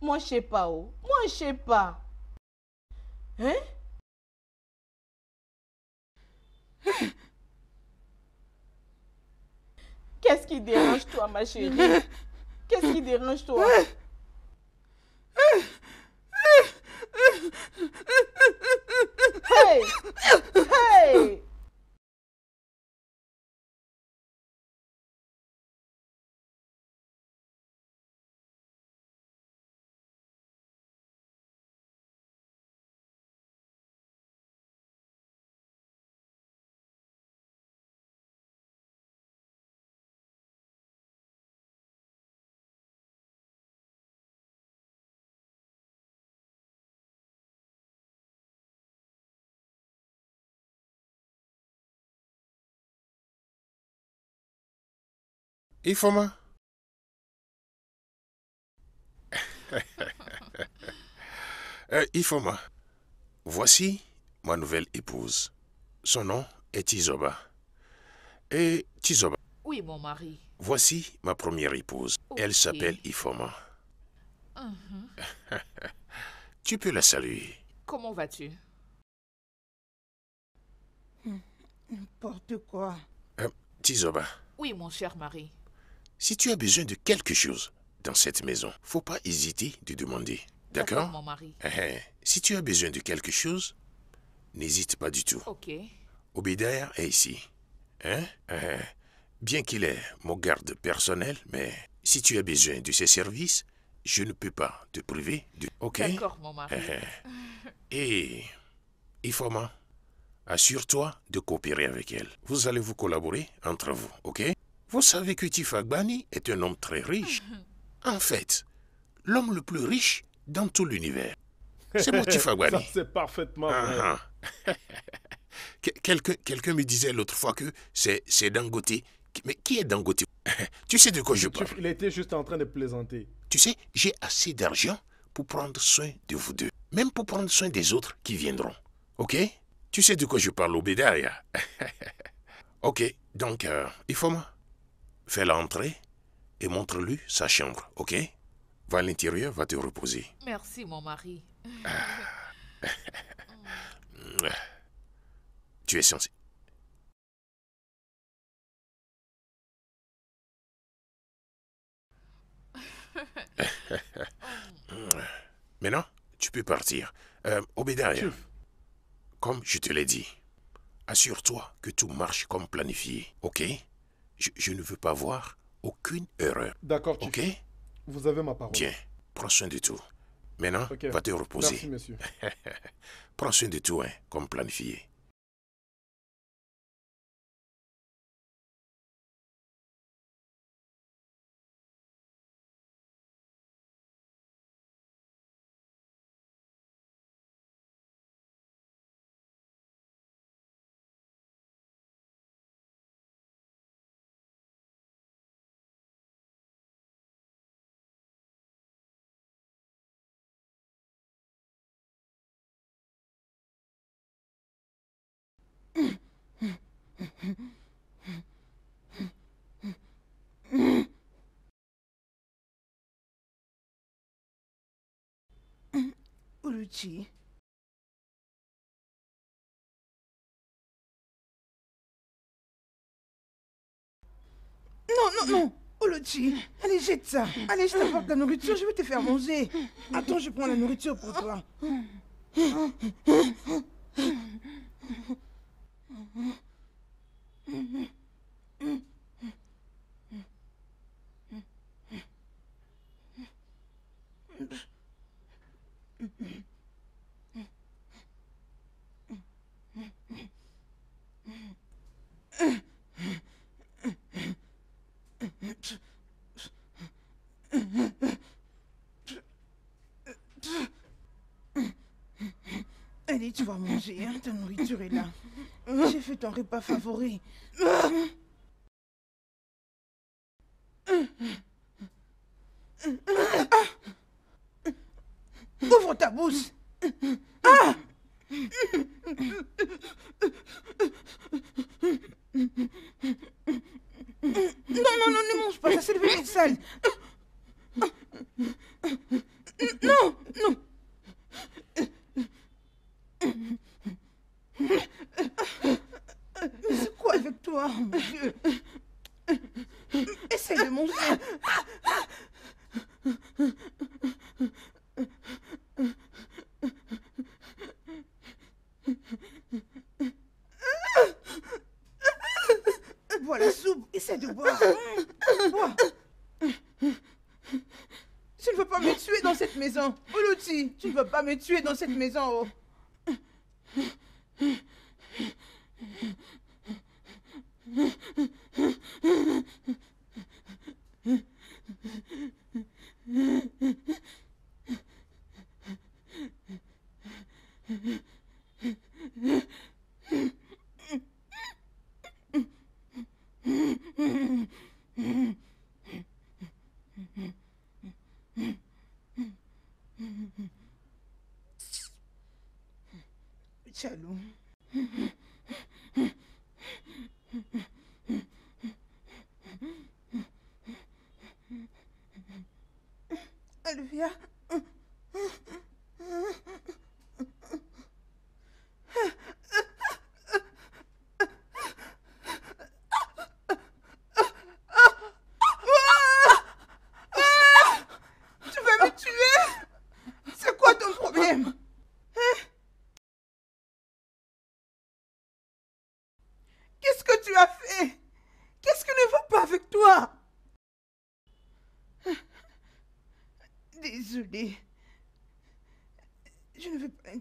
Moi, je sais pas. où, oh. Moi, je sais pas. Hein? Qu'est-ce qui dérange toi, ma chérie? Qu'est-ce qui dérange toi? Hey! Hey! Ifoma. euh, Ifoma, voici ma nouvelle épouse. Son nom est Isoba. Et Tizoba. Oui, mon mari. Voici ma première épouse. Elle s'appelle Ifoma. Uh-huh. tu peux la saluer. Comment vas-tu N'importe quoi. Euh, Tizoba. Oui, mon cher mari. Si tu as besoin de quelque chose dans cette maison, faut pas hésiter de demander. D'accord Mon mari. Eh, eh, si tu as besoin de quelque chose, n'hésite pas du tout. Ok. Obédaire est ici. Hein eh, Bien qu'il est mon garde personnel, mais si tu as besoin de ses services, je ne peux pas te priver de... Ok D'accord, mon mari. Et... Ifoma, assure-toi de coopérer avec elle. Vous allez vous collaborer entre vous, ok vous savez que Tifagbani est un homme très riche. En fait, l'homme le plus riche dans tout l'univers. C'est mon Tifagbani. c'est parfaitement vrai. Ah, ah. Quelqu'un me disait l'autre fois que c'est Dangote. Mais qui est Dangote Tu sais de quoi je parle. Il était juste en train de plaisanter. Tu sais, j'ai assez d'argent pour prendre soin de vous deux. Même pour prendre soin des autres qui viendront. OK Tu sais de quoi je parle, Obédaria. OK, donc, il faut moi fais l'entrée et montre-lui sa chambre, ok Va à l'intérieur, va te reposer. Merci, mon mari. tu es censé. Maintenant, tu peux partir. Euh, comme je te l'ai dit, assure-toi que tout marche comme planifié, ok je, ne veux pas voir aucune erreur. D'accord, Ok Vous avez ma parole. Bien, prends soin de tout. Maintenant, va te reposer. Merci, monsieur. prends soin de tout, hein, comme planifié. Non, non, non Olochi, allez, jette ça Allez, je t'apporte la nourriture, je vais te faire manger Attends, je prends la nourriture pour toi Allez, tu vas manger, hein, ta nourriture est là. J'ai fait ton repas favori. Ouvre ta bouche Ah Non, non, non, ne mange pas, ça c'est le vélo Non, non c'est quoi avec toi, mon Essaye de manger Bois la soupe, essaie de boire. Tu ne veux pas me tuer dans cette maison. Oluti. tu ne veux pas me tuer dans cette maison. Shalom. Olivia.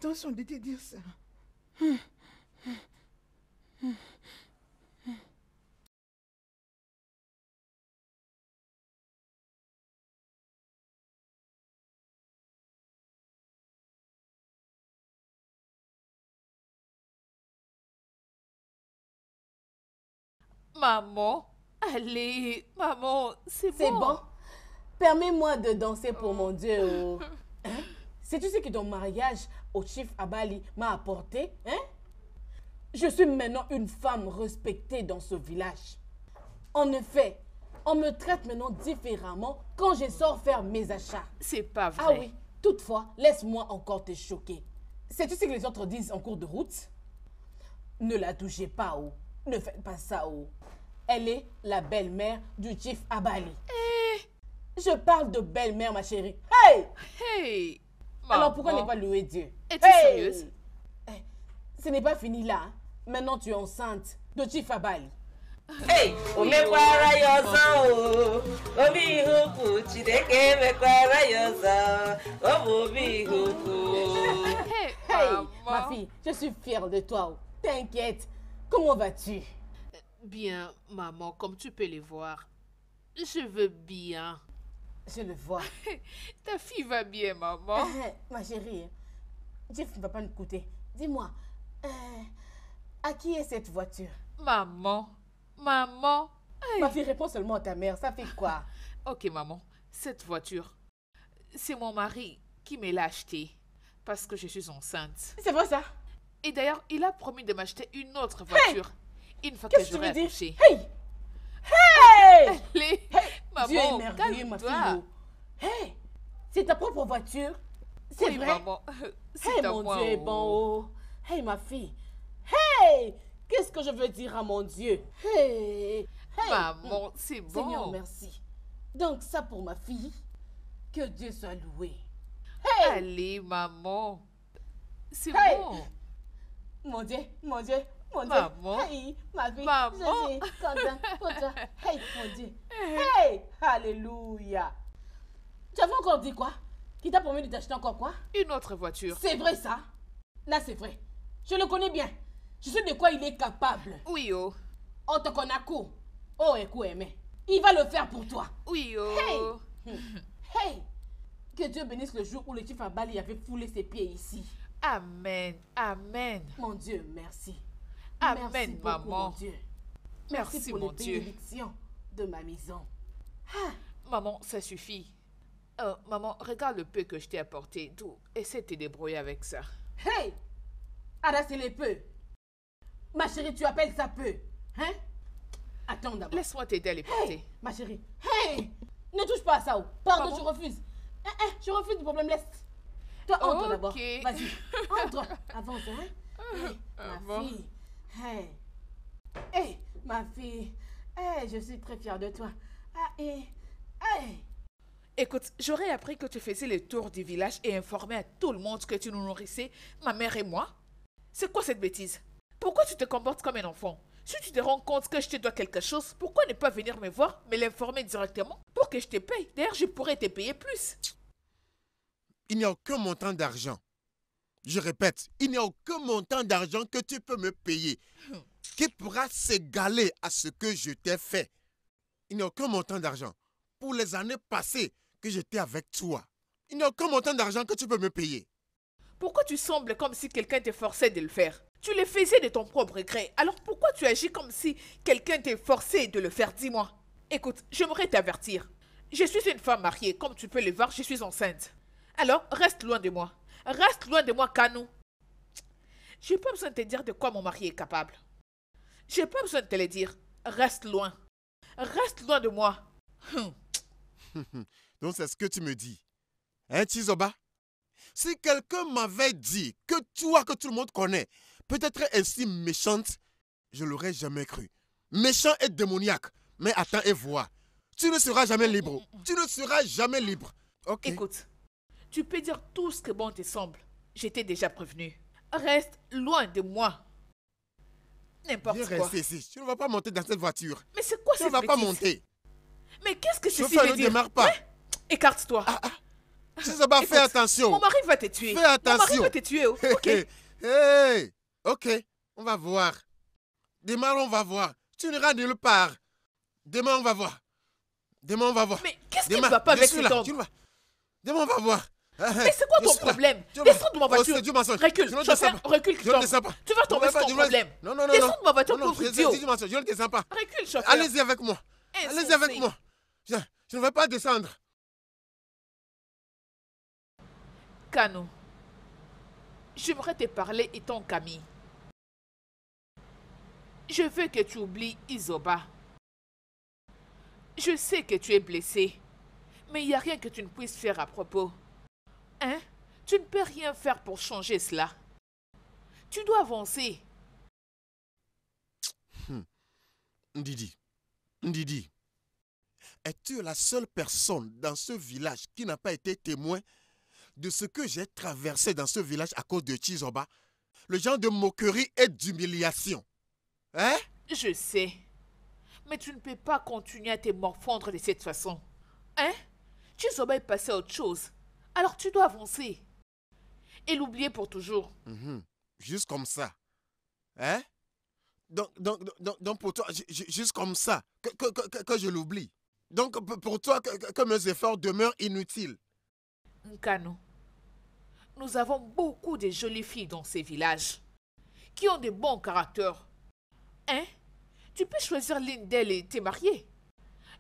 de te dire ça. Maman, allez, maman, c'est bon. C'est bon. Permets-moi de danser pour mon Dieu. Si oh. hein? tu Sais-tu ce que ton mariage au Abali m'a apporté, hein? Je suis maintenant une femme respectée dans ce village. En effet, on me traite maintenant différemment quand je sors faire mes achats. C'est pas ah vrai. Ah oui, toutefois, laisse-moi encore te choquer. Sais-tu ce que les autres disent en cours de route Ne la touchez pas, oh. Ne faites pas ça, oh. Elle est la belle-mère du chief Abali. Et... Eh! Je parle de belle-mère, ma chérie. Hey Hey alors pourquoi ne pas louer Dieu Es-tu sérieuse eh, Ce n'est pas fini là. Hein. Maintenant tu es enceinte de tu Hey, oh. Hey, ma fille, je suis fière de toi. T'inquiète, comment vas-tu? Bien, maman, comme tu peux le voir, je veux bien. Je le vois. Ta fille va bien, maman. Eh, eh, ma chérie, Jeff ne va pas nous coûter. Dis-moi, euh, à qui est cette voiture Maman. Maman. Ma fille, répond seulement à ta mère. Ça fait quoi Ok, maman. Cette voiture, c'est mon mari qui me l'a achetée parce que je suis enceinte. C'est vrai ça Et d'ailleurs, il a promis de m'acheter une autre voiture une fois Qu que tu accouché. Hey Hey! Maman, Dieu est merveilleux, ma Hey! C'est ta propre voiture? C'est oui, vrai? Maman. Hey, mon Dieu est bon. Oh. Hey, ma fille. Hey! Qu'est-ce que je veux dire à mon Dieu? Hey! Maman, c'est bon. Seigneur, merci. Donc, ça pour ma fille. Que Dieu soit loué. Hey! Allez, maman. C'est hey. bon. Mon Dieu, mon Dieu. 먼저 Vamos. 헤이 마비 Vamos. 건장 hey, 헤이 hey, Tu avais encore dit quoi Qui t'a promis de t'acheter encore quoi Une autre voiture. C'est vrai ça Là c'est vrai. Je le connais bien. Je sais de quoi il est capable. Oui oh. On te Oh écoute mais il va le faire pour toi. Oui oh. Hey. hey. Que Dieu bénisse le jour où le type à Bali avait foulé ses pieds ici. Amen, amen. Mon Dieu, merci. Amen, Merci beaucoup, Mon Dieu. Merci, pour mon les de ma maison. Maman, ça suffit. Euh, maman, regarde le peu que je t'ai apporté. Essaie de te débrouiller avec ça. Hey Ada, c'est les peu. Ma chérie, tu appelles ça peu. Hein Attends d'abord. Laisse-moi t'aider à les porter. ma chérie. Hey Ne touche pas à ça. Oh. Pardon, je refuse. Hein, je refuse le problème. Laisse. Toi, entre d'abord. Vas-y. Entre. Avance, hein. Ah, ma ah, fille. Hey. Hey, ma fille. Hey, je suis très fière de toi. Ah, et... Hey. Écoute, j'aurais appris que tu faisais le tour du village et informais à tout le monde que tu nous nourrissais, ma mère et moi. C'est quoi cette bêtise Pourquoi tu te comportes comme un enfant Si tu te rends compte que je te dois quelque chose, pourquoi ne pas venir me voir, me l'informer directement pour que je te paye D'ailleurs, je pourrais te payer plus. Il n'y a aucun montant d'argent je répète, il n'y a aucun montant d'argent que tu peux me payer qui pourra s'égaler à ce que je t'ai fait. Il n'y a aucun montant d'argent pour les années passées que j'étais avec toi. Il n'y a aucun montant d'argent que tu peux me payer. Pourquoi tu sembles comme si quelqu'un te forçait de le faire Tu le faisais de ton propre gré. Alors pourquoi tu agis comme si quelqu'un t'efforçait de le faire Dis-moi. Écoute, j'aimerais t'avertir. Je suis une femme mariée. Comme tu peux le voir, je suis enceinte. Alors reste loin de moi. Reste loin de moi, Kanou. Je n'ai pas besoin de te dire de quoi mon mari est capable. Je n'ai pas besoin de te le dire. Reste loin. Reste loin de moi. Hmm. Donc c'est ce que tu me dis. Hein, Tizoba Si quelqu'un m'avait dit que toi, que tout le monde connaît, peut être ainsi méchante, je l'aurais jamais cru. Méchant et démoniaque. Mais attends et vois. Tu ne seras jamais libre. Tu ne seras jamais libre. Ok. Écoute, tu peux dire tout ce que bon te semble. J'étais déjà prévenu. Reste loin de moi. N'importe quoi. Reste ici. Tu ne vas pas monter dans cette voiture. Mais c'est quoi cette voiture? Tu ne vas pas monter. Mais qu'est-ce que ceci veut dire ne démarre pas. Eh? Écarte-toi. Ah, ne ah. pas, bah, fais attention. Mon mari va te tuer. Fais attention. Mon mari va te tuer. Oh. Ok. Hey, ok, on va voir. Demain, on va voir. Tu n'iras nulle part. Demain, on va voir. Demain, on va voir. Mais qu'est-ce qui ne va pas avec cet Demain, on va voir. Eh, eh, mais c'est quoi ton problème Descends de ma oh, voiture. Recule, chauffeur, recule. Tu vas tomber sur ton problème. Non, non, non. Descends de ma voiture, pauvre idiot. Je ne descends pas. Recule, chauffeur. Allez-y avec moi. Eh, Allez-y avec moi. Je ne vais pas descendre. Kano, j'aimerais te parler et ton Camille. Je veux que tu oublies Isoba. Je sais que tu es blessé, mais il n'y a rien que tu ne puisses faire à propos. Hein Tu ne peux rien faire pour changer cela. Tu dois avancer. Hmm. Didi, Didi, es-tu la seule personne dans ce village qui n'a pas été témoin de ce que j'ai traversé dans ce village à cause de Chizoba Le genre de moquerie et d'humiliation. Hein Je sais. Mais tu ne peux pas continuer à te morfondre de cette façon. Hein Chizoba est passé à autre chose. Alors tu dois avancer. Et l'oublier pour toujours. Mhm. Juste comme ça. Hein? Donc, donc, pour toi, juste comme ça, que, je l'oublie. Donc pour toi, que, mes efforts demeurent inutiles. Nkano, nous avons beaucoup de jolies filles dans ces villages qui ont de bons caractères. Hein? Tu peux choisir l'une d'elles et te marier.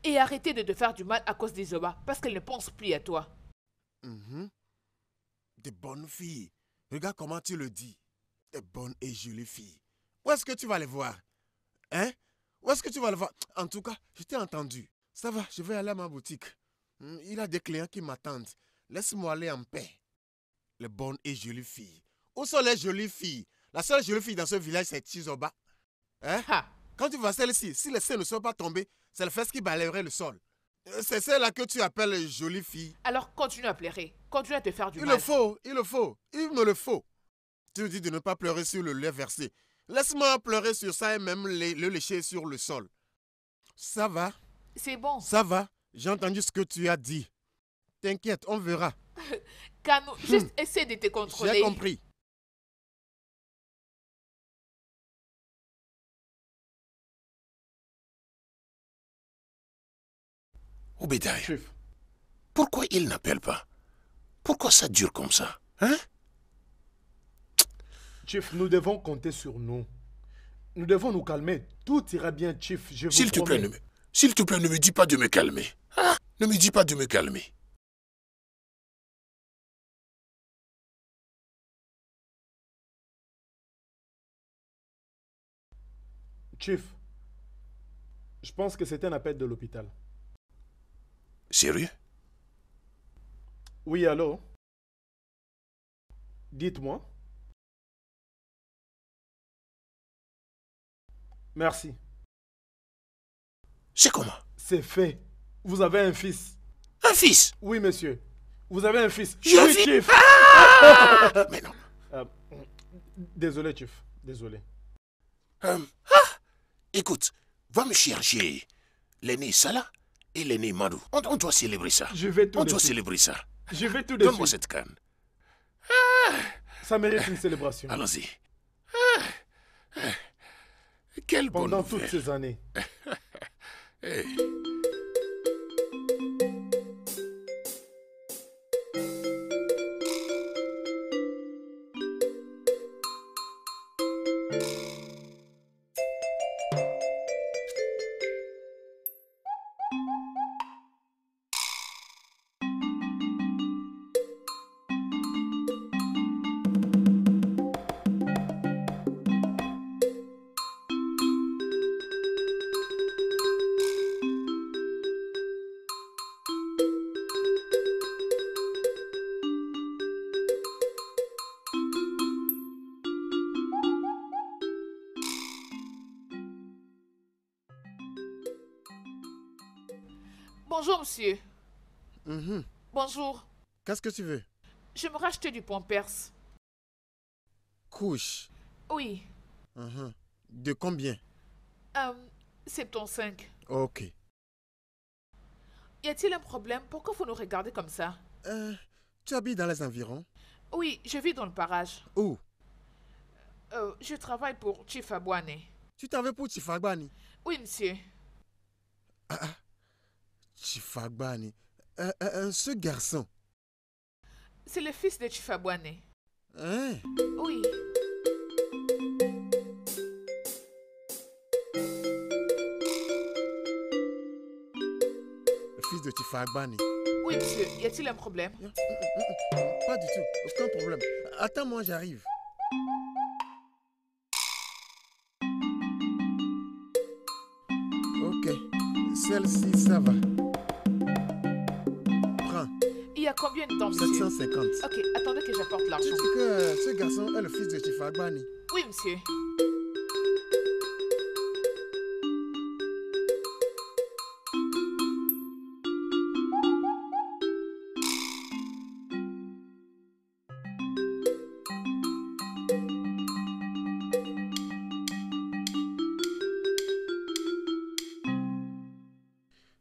Et arrêter de te faire du mal à cause des obas parce qu'elles ne pensent plus à toi. Mhm. Des bonnes filles. Regarde comment tu le dis. Des bonnes et jolies filles. Où est-ce que tu vas les voir Hein Où est-ce que tu vas les voir En tout cas, je t'ai entendu. Ça va, je vais aller à ma boutique. Hmm, il a des clients qui m'attendent. Laisse-moi aller en paix. Les bonnes et jolies filles. Où sont les jolies filles La seule jolie fille dans ce village, c'est Chizoba. Hein Quand tu vois celle-ci, si les seins ne sont pas tombés, c'est le fesse qui balayerait le sol. Euh, c'est celle-là que tu appelles jolie fille. Alors continue à pleurer. Continue à te faire du mal. Il le faut, il le faut, il me le faut. Tu dis de ne pas pleurer sur le lait versé. Laisse-moi pleurer sur ça et même le lécher sur le sol. Ça va. C'est bon. Ça va. J'ai entendu ce que tu as dit. T'inquiète, on verra. Cano, juste essaie de te contrôler. J'ai compris. Chief, pourquoi il n'appelle pas Pourquoi ça dure comme ça Hein Chief, nous devons compter sur nous. Nous devons nous calmer. Tout ira bien, Chief. S'il te plaît, s'il te plaît, ne me dis pas de me calmer. Hein? ne me dis pas de me calmer. Chief, je pense que c'est un appel de l'hôpital. Sérieux Oui, allô Dites-moi. Merci. C'est comment C'est fait. Vous avez un fils. Un fils Oui, monsieur. Vous avez un fils. Je suis chief. Ah! Mais non. Euh, désolé, chief. Désolé. Euh, ah! écoute, va me chercher l'aîné Salah il est né Madou. On, doit célébrer ça. Je vais tout On doit célébrer ça. Je vais tout de Donne-moi cette canne. Ça mérite une célébration. Allons-y. Quelle Pendant bonne Pendant toutes ces années. hey. Eh, Qu'est-ce que tu veux Je me racheter du pont perse. Couche Oui. Uh-huh. De combien euh, ton 5. Ok. Y a-t-il un problème Pourquoi vous nous regardez comme ça euh, Tu habites dans les environs Oui, je vis dans le parage. Où euh, Je travaille pour Chifabwane. Tu t'en pour Chifabwane Oui, monsieur. Ah, ah. ce garçon, c'est le fils de Bouane. Hein? Oui. Le fils de Tifagbani. Oui, monsieur. Y a-t-il un problème? Hein? Hein? Hein? Pas du tout. Aucun problème. Attends-moi, j'arrive. Ok. Celle-ci, ça va combien de temps, monsieur 750. Ok, attendez que j'apporte l'argent. Tu dis que ce garçon est le fils de Bani Oui, monsieur.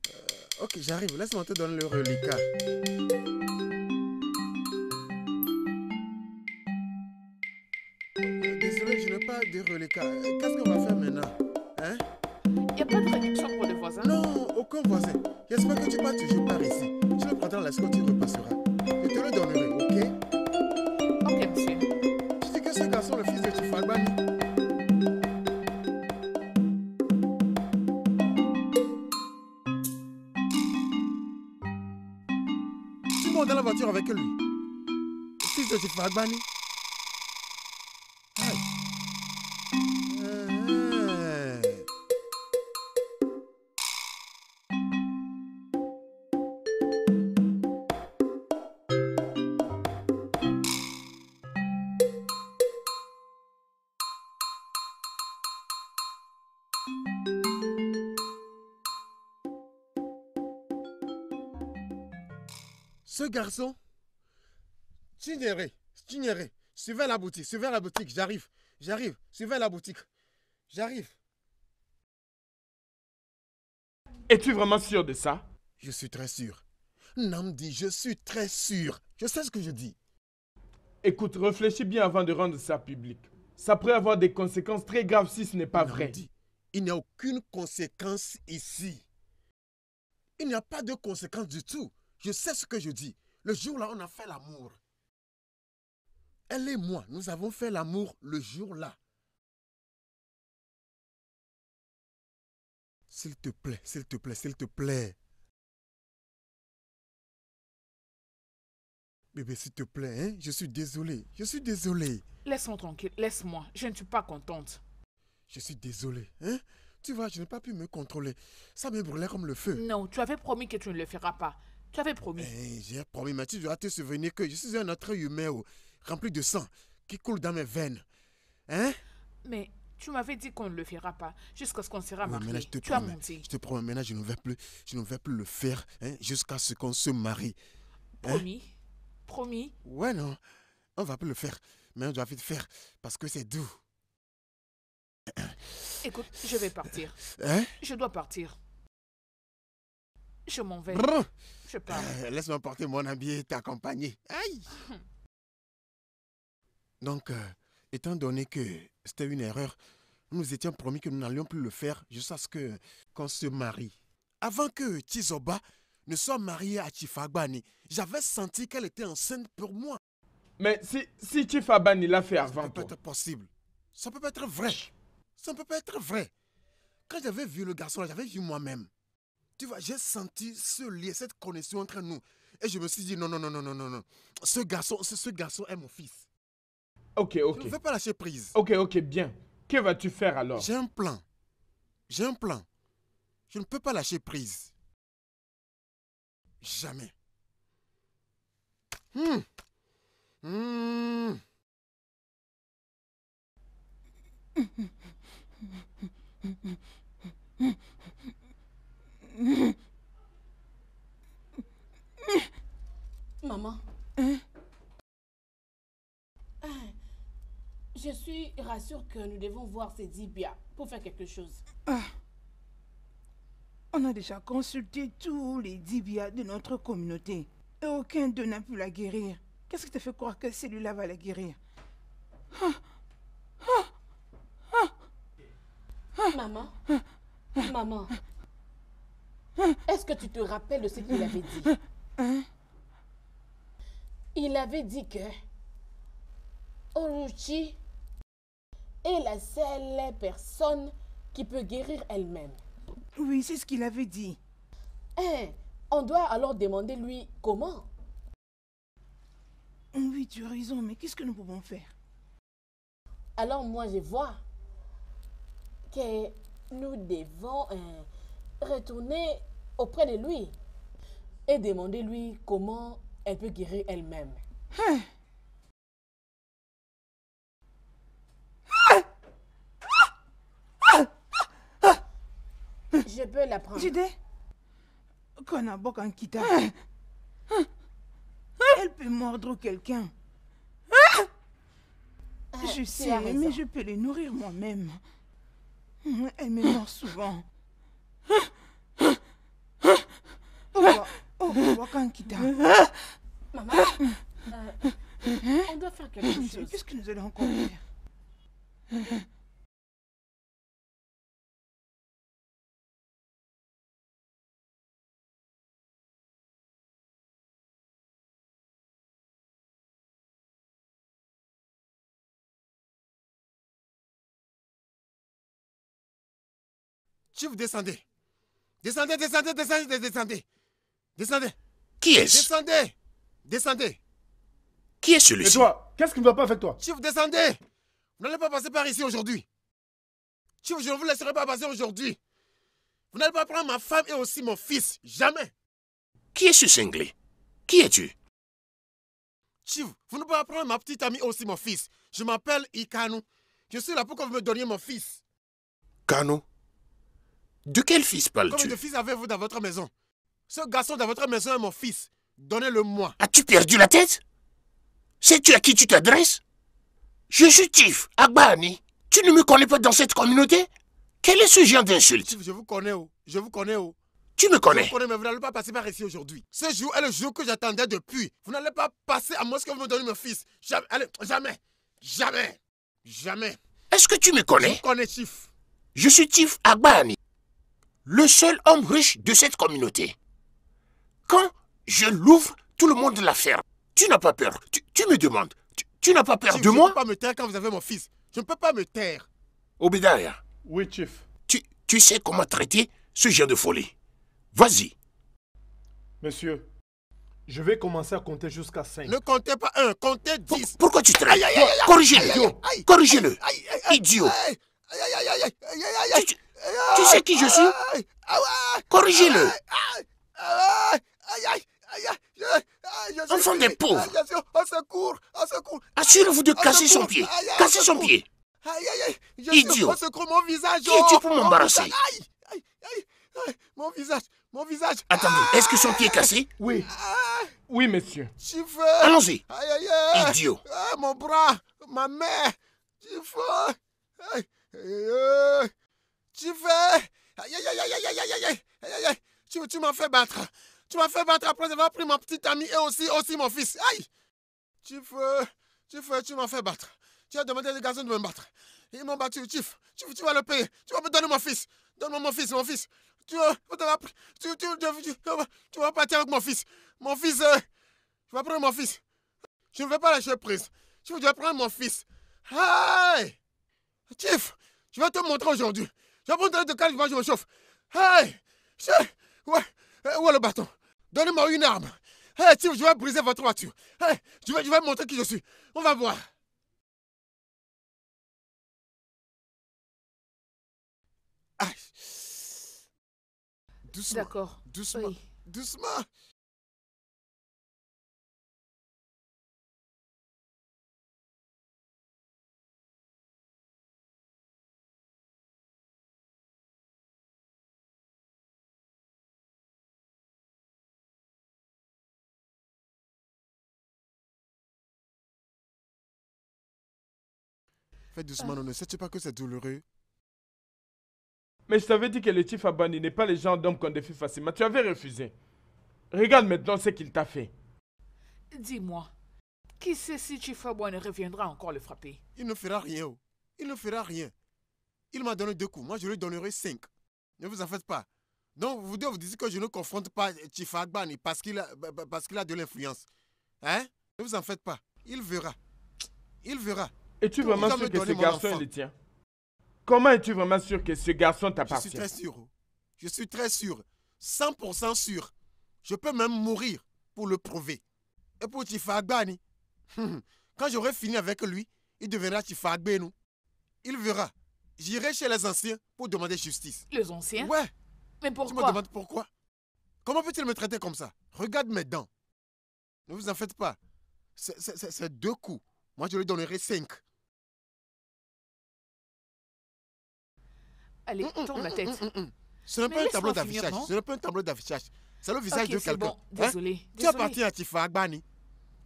Euh, ok, j'arrive. Laisse-moi te donner le relique. Ce garçon, tu verrais. J'ignorais. Suivez la boutique, suivez la boutique, j'arrive, j'arrive, suivez la boutique, j'arrive. Es-tu vraiment sûr de ça Je suis très sûr. Namdi, je suis très sûr. Je sais ce que je dis. Écoute, réfléchis bien avant de rendre ça public. Ça pourrait avoir des conséquences très graves si ce n'est pas Namdi, vrai. il n'y a aucune conséquence ici. Il n'y a pas de conséquence du tout. Je sais ce que je dis. Le jour-là, on a fait l'amour. Elle et moi, nous avons fait l'amour le jour-là. S'il te plaît, s'il te plaît, s'il te plaît. Bébé, s'il te plaît, hein? je suis désolé. Je suis désolé. Laisse-moi tranquille, laisse-moi. Je ne suis pas contente. Je suis désolé. Hein? Tu vois, je n'ai pas pu me contrôler. Ça me brûlait comme le feu. Non, tu avais promis que tu ne le feras pas. Tu avais promis. Eh, j'ai promis, mais tu dois te souvenir que je suis un être humain. Oh rempli de sang qui coule dans mes veines. Hein Mais tu m'avais dit qu'on ne le fera pas jusqu'à ce qu'on sera mariés. je te promets, Je te promets, je ne vais plus, je plus le faire hein, jusqu'à ce qu'on se marie. Hein? Promis. Promis. Ouais, non. On ne va plus le faire. Mais on doit vite faire parce que c'est doux. Écoute, je vais partir. Hein? Je dois partir. Je m'en vais. Je pars. Euh, laisse-moi porter mon habit et t'accompagner. Aïe! Donc, euh, étant donné que c'était une erreur, nous nous étions promis que nous n'allions plus le faire jusqu'à ce que qu'on se marie. Avant que Tizoba ne soit mariée à Chifagbani, j'avais senti qu'elle était enceinte pour moi. Mais si, si Chifagbani l'a fait avant Ça peut pas être possible. Ça peut pas être vrai. Ça ne peut pas être vrai. Quand j'avais vu le garçon, j'avais vu moi-même. Tu vois, j'ai senti ce lien, cette connexion entre nous. Et je me suis dit, non, non, non, non, non, non, non. Ce garçon, ce garçon est mon fils. Ok, ok. Je ne veux pas lâcher prise. Ok, ok, bien. Que vas-tu faire alors J'ai un plan. J'ai un plan. Je ne peux pas lâcher prise. Jamais. Hmm. Hmm. Maman. Je suis rassure que nous devons voir ces Zibia pour faire quelque chose. Ah. On a déjà consulté tous les Dibia de notre communauté. Et aucun d'eux n'a pu la guérir. Qu'est-ce qui te fait croire que celui-là va la guérir Maman Maman Est-ce que tu te rappelles de ce qu'il avait dit Il avait dit que Oruchi la seule personne qui peut guérir elle-même. Oui, c'est ce qu'il avait dit. Hein, on doit alors demander lui comment. Oh oui, tu as raison, mais qu'est-ce que nous pouvons faire Alors moi, je vois que nous devons hein, retourner auprès de lui et demander lui comment elle peut guérir elle-même. Hein? peux la prendre. Jide, Kona Bokankita. Elle peut mordre quelqu'un. Ah. Ah, je sais, mais je peux les nourrir moi-même. Elle me mord souvent. Oh, ah. Wakankita. Maman, euh, on doit faire quelque chose. Qu'est-ce que nous allons encore faire vous descendez. Descendez, descendez, descendez, descendez. Descendez. Qui est-ce Descendez. Descendez. Qui est celui-ci toi, qu'est-ce qui ne va pas avec toi vous descendez. Vous n'allez pas passer par ici aujourd'hui. Tu, je ne vous laisserai pas passer aujourd'hui. Vous n'allez pas prendre ma femme et aussi mon fils. Jamais. Qui est ce cinglé Qui es-tu Chief, vous ne pouvez pas prendre ma petite amie et aussi mon fils. Je m'appelle Ikanu. Je suis là pour que vous me donniez mon fils. Kanu de quel fils parles-tu Combien de fils avez-vous dans votre maison Ce garçon dans votre maison est mon fils. Donnez-le-moi. As-tu perdu la tête Sais-tu à qui tu t'adresses Je suis Tif, Agbani. Tu ne me connais pas dans cette communauté Quel est ce genre d'insulte Je vous connais, oh. Je vous connais, oh. Tu me connais. Je vous connais, mais vous n'allez pas passer par ici aujourd'hui. Ce jour est le jour que j'attendais depuis. Vous n'allez pas passer à moi ce que vous me donnez, mon fils. Jamais. jamais. Jamais. Jamais. Est-ce que tu me connais Je connais Tif. Je suis Tif Agbani le seul homme riche de cette communauté. Quand je l'ouvre, tout le monde la ferme. Tu n'as pas peur. Tu, me demandes. Tu, n'as pas peur de moi Je ne peux pas me taire quand vous avez mon fils. Je ne peux pas me taire. Obidaya. Oui, chief. Tu, sais comment traiter ce genre de folie. Vas-y. Monsieur, je vais commencer à compter jusqu'à 5. Ne comptez pas 1, comptez 10. pourquoi tu traites Corrigez-le. Corrigez-le. Idiot. Tu sais qui je suis Corrigez-le. Enfant des pauvres. Assurez-vous de casser son pied. Casser son pied. Idiot. Qui es-tu pour m'embarrasser Mon visage. Mon visage. Attendez, est-ce que son pied est cassé Oui. Oui, monsieur. Allons-y. Idiot. Mon bras. Ma mère tu veux. Aïe, aïe, aïe, aïe, aïe, aïe, aïe, aïe, Tu, tu m'as fait battre. Tu m'as fait battre après avoir pris mon petit ami et aussi, aussi mon fils. Aïe. Tu veux, tu veux, tu m'as fait battre. Tu as demandé les garçons de me battre. Ils m'ont battu, chief. Tu, tu vas le payer. Tu vas me donner mon fils. Donne-moi mon fils, mon fils. Tu, euh, tu, tu, tu, vas partir avec mon fils. Mon fils, tu euh, vas prendre mon fils. Je ne veux pas lâcher prise. Tu vas prendre mon fils. Aïe Chief, je vais te montrer aujourd'hui. Je prends de calme, je me chauffe. Hey, je... ouais, euh, où est le bâton Donnez-moi une arme. Hey, tu je vais briser votre voiture. Hey, je vais, je montrer qui je suis. On va voir. Doucement. D'accord. Doucement. Doucement. Fais doucement, ah. ne sais-tu pas que c'est douloureux Mais je t'avais dit que le chief Abani n'est pas le genre d'homme qu'on défie facilement. Tu avais refusé. Regarde maintenant ce qu'il t'a fait. Dis-moi, qui sait si Chief Abani reviendra encore le frapper Il ne fera rien. Oh. Il ne fera rien. Il m'a donné deux coups. Moi, je lui donnerai cinq. Ne vous en faites pas. Donc, vous devez vous dire que je ne confronte pas Chief Abani parce qu'il parce qu'il a de l'influence. Hein Ne vous en faites pas. Il verra. Il verra. Es-tu vraiment sûr que ce garçon est le tien Comment es-tu vraiment sûr que ce garçon t'appartient Je suis très sûr. Je suis très sûr. 100% sûr. Je peux même mourir pour le prouver. Et pour Tifagbani, hmm. quand j'aurai fini avec lui, il deviendra Tifagbenu. Il verra. J'irai chez les anciens pour demander justice. Les anciens Ouais. Mais pourquoi Tu me demandes pourquoi Comment peut-il me traiter comme ça Regarde mes dents. Ne vous en faites pas. C'est deux coups. Moi, je lui donnerai cinq. Allez, mm, mm, tourne la mm, tête. Ce n'est pas un tableau d'affichage. Ce n'est pas un tableau d'affichage. C'est le visage de quelqu'un. Hein? Désolé. Tu vas partir à Tifa Agbani.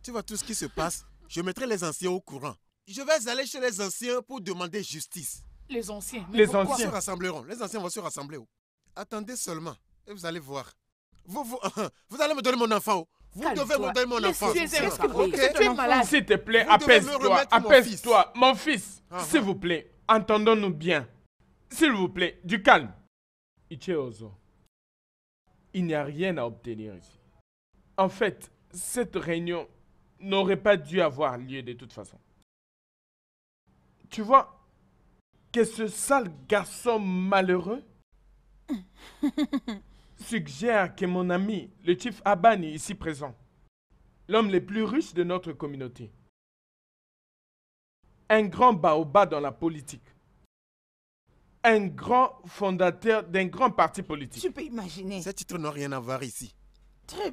Tu vois tout ce qui se passe. Je mettrai les anciens au courant. Je vais aller chez les anciens pour demander justice. Les anciens. les anciens se rassembleront. Les anciens vont se rassembler. Attendez seulement et vous allez voir. Vous, vous, vous allez me donner mon enfant. Vous devez me donner mon enfant. malade. S'il te plaît, apaise-toi. Apaise-toi. Mon fils, ah, ah. s'il vous plaît, entendons-nous bien. S'il vous plaît, du calme. Ichiozo, il n'y a rien à obtenir ici. En fait, cette réunion n'aurait pas dû avoir lieu de toute façon. Tu vois, que ce sale garçon malheureux suggère que mon ami, le chief Abani, ici présent, l'homme le plus riche de notre communauté, un grand baobab dans la politique, un grand fondateur d'un grand parti politique. Tu peux imaginer. Ce titre n'a rien à voir ici.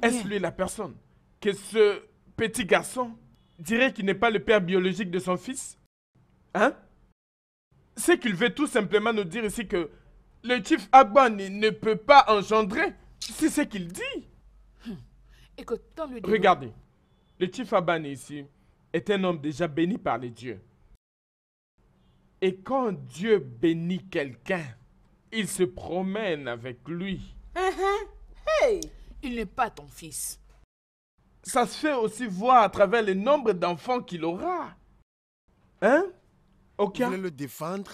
Est-ce lui la personne que ce petit garçon dirait qu'il n'est pas le père biologique de son fils Hein C'est qu'il veut tout simplement nous dire ici que le chief Abani ne peut pas engendrer. C'est ce qu'il dit. Écoute, Écoute, le Regardez, le chief Abani ici est un homme déjà béni par les dieux. Et quand Dieu bénit quelqu'un, il se promène avec lui. Uh-huh. hey, il n'est pas ton fils. Ça se fait aussi voir à travers le nombre d'enfants qu'il aura. Hein? Ok. Vous voulez le défendre?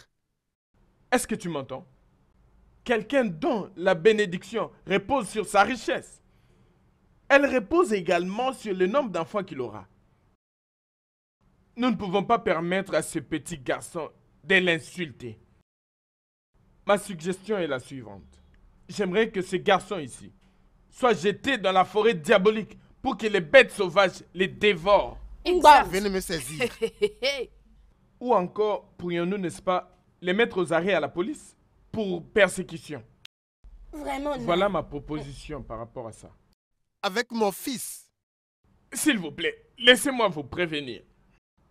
Est-ce que tu m'entends? Quelqu'un dont la bénédiction repose sur sa richesse. Elle repose également sur le nombre d'enfants qu'il aura. Nous ne pouvons pas permettre à ce petit garçon de l'insulter. Ma suggestion est la suivante. J'aimerais que ce garçon ici soit jeté dans la forêt diabolique pour que les bêtes sauvages les dévorent. venez me saisir. Ou encore, pourrions-nous, n'est-ce pas, les mettre aux arrêts à la police pour persécution Vraiment Voilà ma proposition par rapport à ça. Avec mon fils S'il vous plaît, laissez-moi vous prévenir.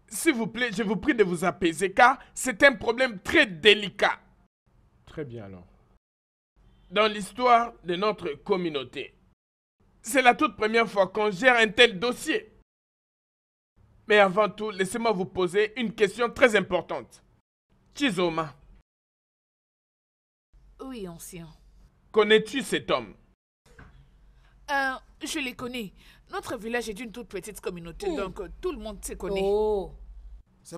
S'il vous plaît, je vous prie de vous apaiser car c'est un problème très délicat. Très bien alors. Dans l'histoire de notre communauté, c'est la toute première fois qu'on gère un tel dossier. Mais avant tout, laissez-moi vous poser une question très importante. Chizoma. Oui, ancien. Connais-tu cet homme euh, Je le connais. Notre village est d'une toute petite communauté, donc euh, tout le monde se connaît. Oh.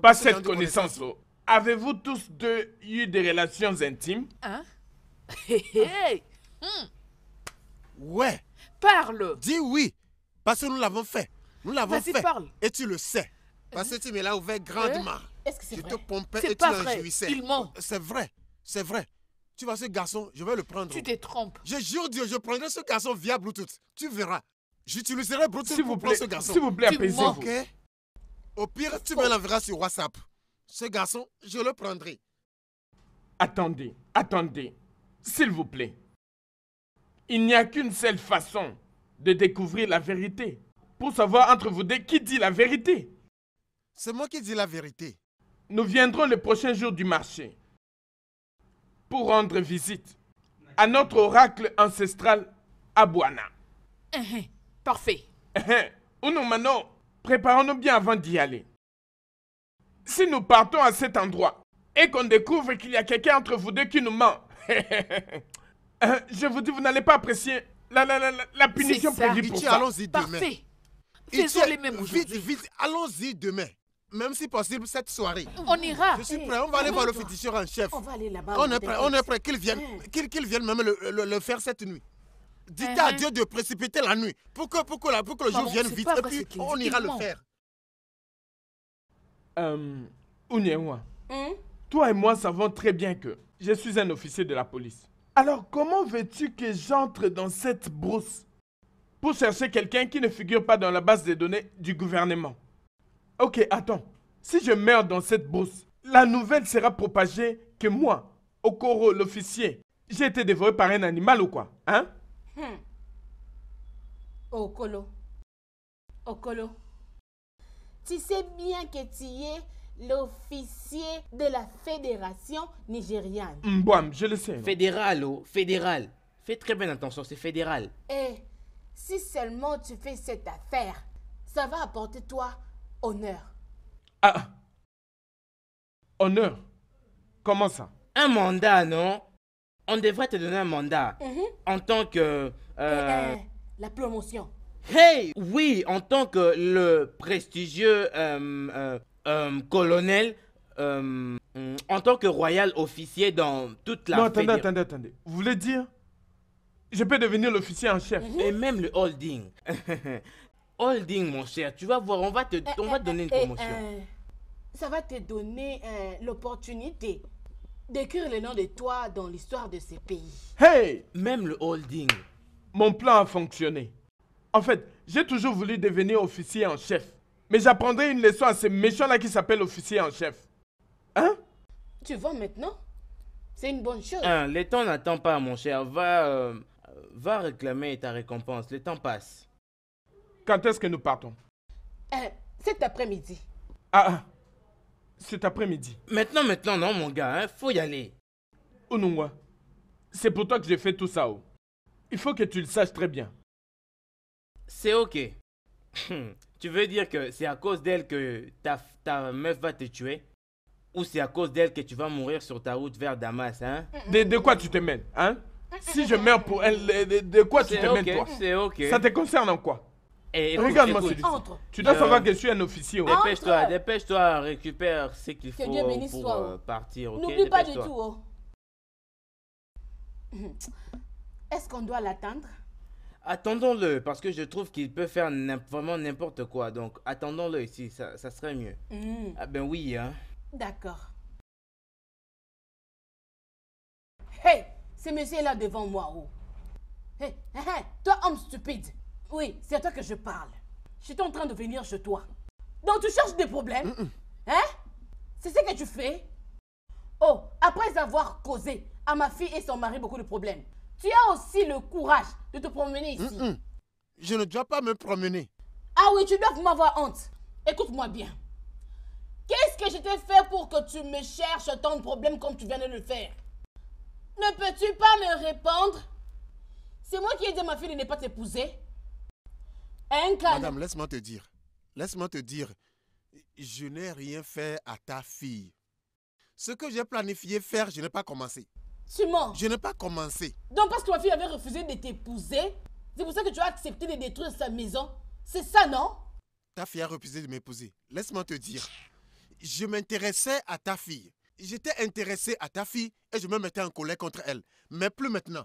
Pas, cette connaissance. Oh. Avez-vous tous deux eu des relations intimes Hein hey. mmh. Ouais. Parle. Dis oui, parce que nous l'avons fait. Nous l'avons fait. Parle. Et tu le sais. Parce que tu me là ouvert grandement. Eh? Est-ce que c'est vrai? Je te pompais et tu l'en jouissais. Euh, c'est vrai. C'est vrai. Tu vois ce garçon, je vais le prendre. Tu te trompes. Je jure Dieu, je prendrai ce garçon via Bluetooth. Tu verras. J'utiliserai Brutus S'il vous ce garçon. S'il vous plaît, apaisez-vous. Hein? Au pire, tu me l'enverras sur WhatsApp. Ce garçon, je le prendrai. Attendez, attendez. S'il vous plaît. Il n'y a qu'une seule façon de découvrir la vérité. Pour savoir entre vous deux qui dit la vérité. C'est moi qui dis la vérité. Nous viendrons le prochain jour du marché pour rendre visite à notre oracle ancestral Abouana. Uh hein, hein. Parfait. nous Mano, préparons-nous bien avant d'y aller. Si nous partons à cet endroit et qu'on découvre qu'il y a quelqu'un entre vous deux qui nous ment, euh, je vous dis, vous n'allez pas apprécier la, punition prévue pour ça. allons-y demain. Parfait. Faisons les mêmes Vite, vite, allons-y demain. Même si possible, cette soirée. On ira. Je suis prêt, on va aller voir le féticheur en chef. On va aller là-bas. On, est prêt, on est prêt qu'il vienne, qu'il vienne même le, faire cette nuit. Dites à uh-huh. Dieu de précipiter la nuit pour que, que, la, le jour vienne vite et puis on ira le faire. Euh, Onyewa, mmh? Hmm? toi et moi savons très bien que je suis un officier de la police. Alors comment veux-tu que j'entre dans cette brousse pour chercher quelqu'un qui ne figure pas dans la base des données du gouvernement Ok, attends. Si je meurs dans cette brousse, la nouvelle sera propagée que moi, Okoro, l'officier, j'ai été dévoré par un animal ou quoi Hein Hmm. Okolo. Okolo. Tu sais bien que tu es l'officier de la fédération nigériane. Mbam, je le sais. Fédéral, oh, fédéral. Fais très bien attention, c'est fédéral. Eh, si seulement tu fais cette affaire, ça va apporter toi honneur. Ah, ah. Honneur Comment ça Un mandat, non on devrait te donner un mandat mhm. en tant que... Eh, euh, eh, la promotion. Hey, oui, en tant que le prestigieux euh, euh, colonel, en tant que royal officier dans toute la... Non, attendez, attendez, attendez. Vous voulez dire je peux devenir l'officier en chef. Et même le holding. holding, mon cher, tu vas voir, on va te, eh, on va te donner une promotion. ça va te donner l'opportunité d'écrire le nom de toi dans l'histoire de ces pays. Hey Même le holding. Mon plan a fonctionné. En fait, j'ai toujours voulu devenir officier en chef. Mais j'apprendrai une leçon à ce méchant-là qui s'appelle officier en chef. Hein Tu vois maintenant C'est une bonne chose. Hein, le temps n'attend pas, mon cher. Va, euh, va réclamer ta récompense. Le temps passe. Quand est-ce que nous partons euh, Cet après-midi. Ah, ah cet après-midi. Maintenant, maintenant, non, mon gars, hein, faut y aller. Onungwa, c'est pour toi que j'ai fait tout ça. Oh. Il faut que tu le saches très bien. C'est ok. tu veux dire que c'est à cause d'elle que ta, ta meuf va te tuer Ou c'est à cause d'elle que tu vas mourir sur ta route vers Damas, hein de, quoi tu te mènes, hein Si je meurs pour elle, de, quoi tu te okay, toi C'est ok. Ça te concerne en quoi eh, Regarde-moi Tu dois euh, savoir que je suis un officier. Dépêche-toi, dépêche-toi, récupère ce qu'il faut pour euh, partir. N'oublie pas du tout. Oh. Est-ce qu'on doit l'attendre Attendons-le, parce que je trouve qu'il peut faire vraiment n'importe quoi. Donc, attendons-le ici, ça, serait mieux. Hmm. Ah ben oui, hein. D'accord. Hey, ce monsieur-là devant moi, oh. toi, homme stupide, oui, c'est à toi que je parle. J'étais en train de venir chez toi. Donc tu cherches des problèmes Hein C'est ce que tu fais Oh, après avoir causé à ma fille et son mari beaucoup de problèmes, tu as aussi le courage de te promener ici. je ne dois pas me promener. Ah oui, tu dois m'avoir honte. Écoute-moi bien. Qu'est-ce que je t'ai fait pour que tu me cherches tant de problèmes comme tu viens de le faire Ne peux-tu pas me répondre C'est moi qui ai dit à ma fille de ne pas t'épouser Madame, laisse-moi te dire. Laisse-moi te dire. Je n'ai rien fait à ta fille. Ce que j'ai planifié faire, je n'ai pas commencé. Simon. Je n'ai pas commencé. Donc parce que ma fille avait refusé de t'épouser, c'est pour ça que tu as accepté de détruire sa maison. C'est ça, non Ta fille a refusé de m'épouser. Laisse-moi te dire. Je m'intéressais à ta fille. J'étais intéressé à ta fille et je me mettais en colère contre elle. Mais plus maintenant.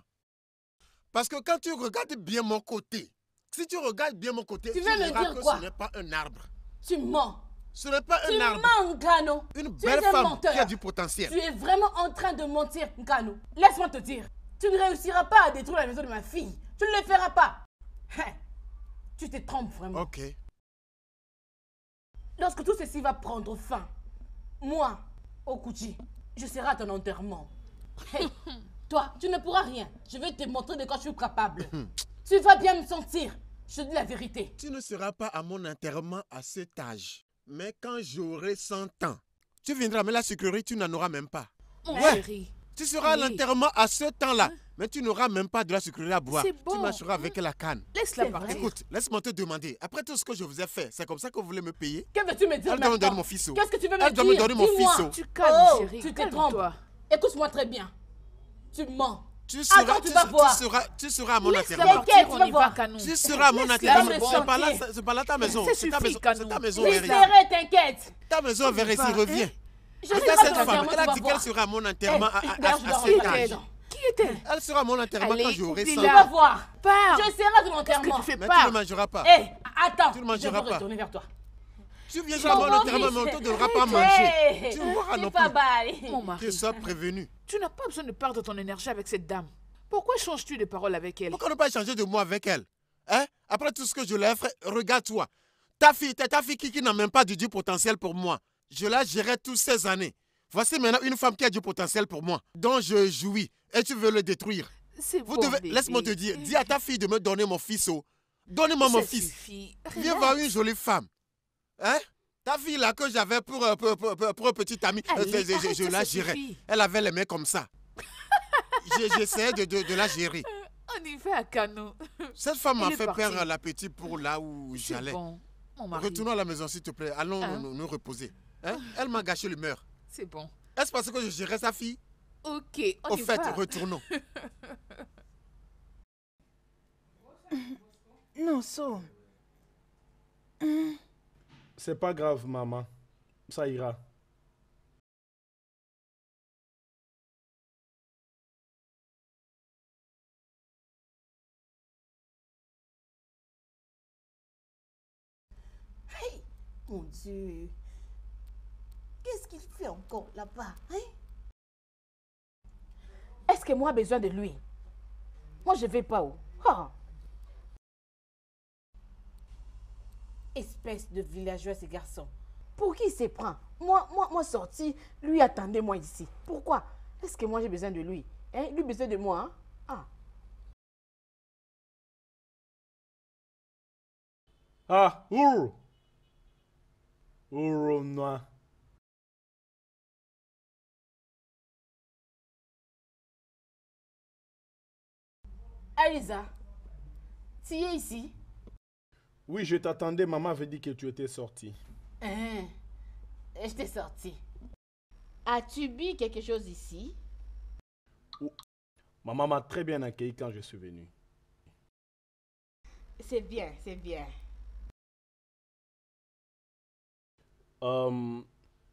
Parce que quand tu regardes bien mon côté, si tu regardes bien mon côté, tu, verras que ce n'est pas un arbre. Tu mens. Ce n'est pas un arbre. Mens, Ngano. Une belle femme qui a du potentiel. Tu es vraiment en train de mentir, Ngano. Laisse-moi te dire. Tu ne réussiras pas à détruire la maison de ma fille. Tu ne le feras pas. Hein? Tu te trompes vraiment. Ok. Lorsque tout ceci va prendre fin, moi, Okuchi, je serai à ton enterrement. toi, tu ne pourras rien. Je vais te montrer de quoi je suis capable. Hum. Tu vas bien me sentir. Je dis la vérité. Tu ne seras pas à mon enterrement à cet âge. Mais quand j'aurai 100 ans, tu viendras, mais la sucrerie, tu n'en auras même pas. Mon ouais. Tu seras à l'enterrement à ce temps-là, hein? mais tu n'auras même pas de la sucrerie à boire. Bon. Tu marcheras avec hein? la canne. Laisse-la partir. Écoute, laisse-moi te demander. Après tout ce que je vous ai fait, c'est comme ça que vous voulez me payer Qu'est-ce que tu me dis Elle doit me donner mon fils. Qu'est-ce que tu veux me dire Elle doit me donner mon fils. Tu calmes, oh, Tu te trompes. Écoute-moi très bien. Tu mens. Tu ah, seras, tu, tu, vas tu, seras, tu seras à mon enterrement. Tu seras à mon enterrement. C'est pas, là, pas là ta maison. C'est ta maison. C'est ta maison. t'inquiète. Ta maison verra si revient. Je sais cette femme, elle a dit qu'elle sera à mon eh, enterrement à cet âge. Qui était Elle sera à mon enterrement quand j'aurai ça. Tu vas voir. Je serai à ton enterrement. Mais tu ne mangeras pas. Eh, attends. Tu ne mangeras pas. Je vais retourner vers toi. Tu viens à le mais on ne pas manger. Tu vois Mon mari. Tu prévenu. Tu n'as pas besoin de perdre ton énergie avec cette dame. Pourquoi changes-tu de parole avec elle Pourquoi ne pas changer de moi avec elle hein? Après tout ce que je lui ai fait, regarde-toi. Ta fille, ta fille qui, n'a même pas du, du potentiel pour moi. Je la gérais toutes ces années. Voici maintenant une femme qui a du potentiel pour moi, dont je jouis, et tu veux le détruire. Vous devez... Laisse-moi te dire, dis à ta fille de me donner mon fils. donne moi mon fils. Viens voir une jolie femme. Hein ta fille là que j'avais pour, euh, pour, petit ami, petite amie, euh, je, la gérais. Elle avait les mains comme ça. J'essayais de, de, la gérer. Euh, on y fait à Cano. Cette femme m'a fait perdre l'appétit pour là où j'allais. Retournons à la maison, s'il te plaît. Allons hein? nous, reposer. Hein? Elle m'a gâché l'humeur. C'est bon. Est-ce parce que je gérais sa fille Ok, on Au fait, retournons. non, so. Hmm. C'est pas grave, maman. Ça ira. Hey, mon Dieu. Qu'est-ce qu'il fait encore là-bas hein? Est-ce que moi besoin de lui Moi, je vais pas où ah! Espèce de villageois, ces garçons. Pour qui il se prend Moi, moi, moi sorti, lui, attendez-moi ici. Pourquoi Est-ce que moi, j'ai besoin de lui hein? Lui, besoin de moi hein? Ah. Ah, Ouh, non. Aliza tu es ici oui, je t'attendais. Maman avait dit que tu étais sortie. Hein? J'étais sortie. As-tu bu quelque chose ici? Maman m'a très bien accueilli quand je suis venue. C'est bien, c'est bien. Euh,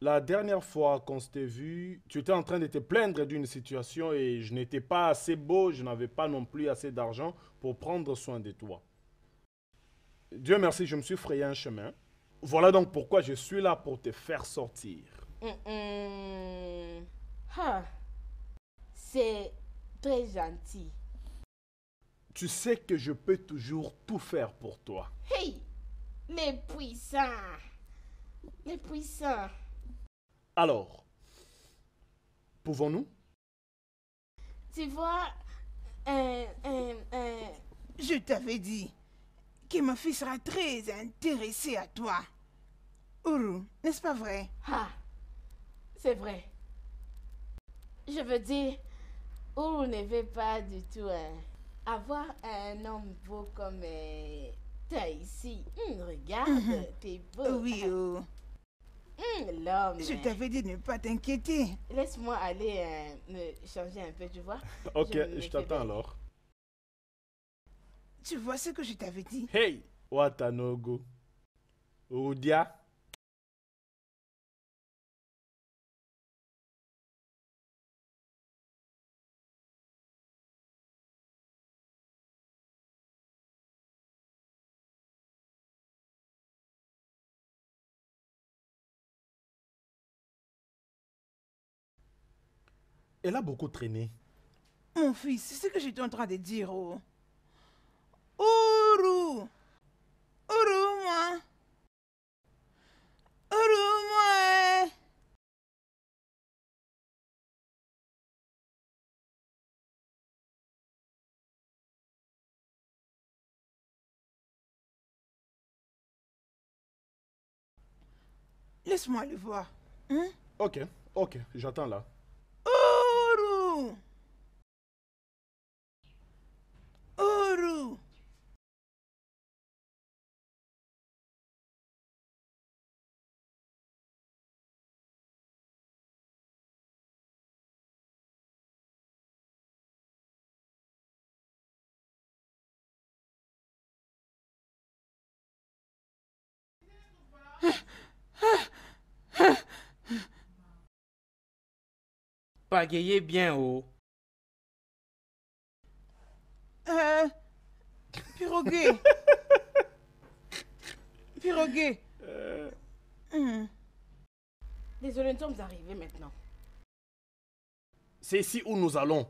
la dernière fois qu'on s'était vu, tu étais en train de te plaindre d'une situation et je n'étais pas assez beau, je n'avais pas non plus assez d'argent pour prendre soin de toi. Dieu merci, je me suis frayé un chemin. Voilà donc pourquoi je suis là pour te faire sortir. Mm, mm. C'est très gentil. Tu sais que je peux toujours tout faire pour toi. Hey, Les puissants. Les puissants. Alors, pouvons-nous Tu vois, euh, euh, euh, je t'avais dit qui ma fille sera très intéressé à toi. Uru, n'est-ce pas vrai? Ah, c'est vrai. Je veux dire, Uru ne veut pas du tout hein, avoir un homme beau comme euh, t'as ici. Hum, regarde, mhm. t'es beau. Oui, oh. Hum, l'homme. Je t'avais dit de ne pas t'inquiéter. Laisse-moi aller euh, me changer un peu, tu vois. ok, je t'attends alors. Tu vois ce que je t'avais dit Hey Watanogo Oudia Elle a beaucoup traîné. Mon fils, c'est ce que j'étais en train de dire. Oh. Uru Uru-moi Uru-moi eh. Laisse-moi le voir. Hein? Ok, ok, j'attends là. Uru Pagayez bien haut. Oh. Euh. Pirogué. Pirogué. Euh... Hum. Désolé, nous sommes arrivés maintenant. C'est ici où nous allons.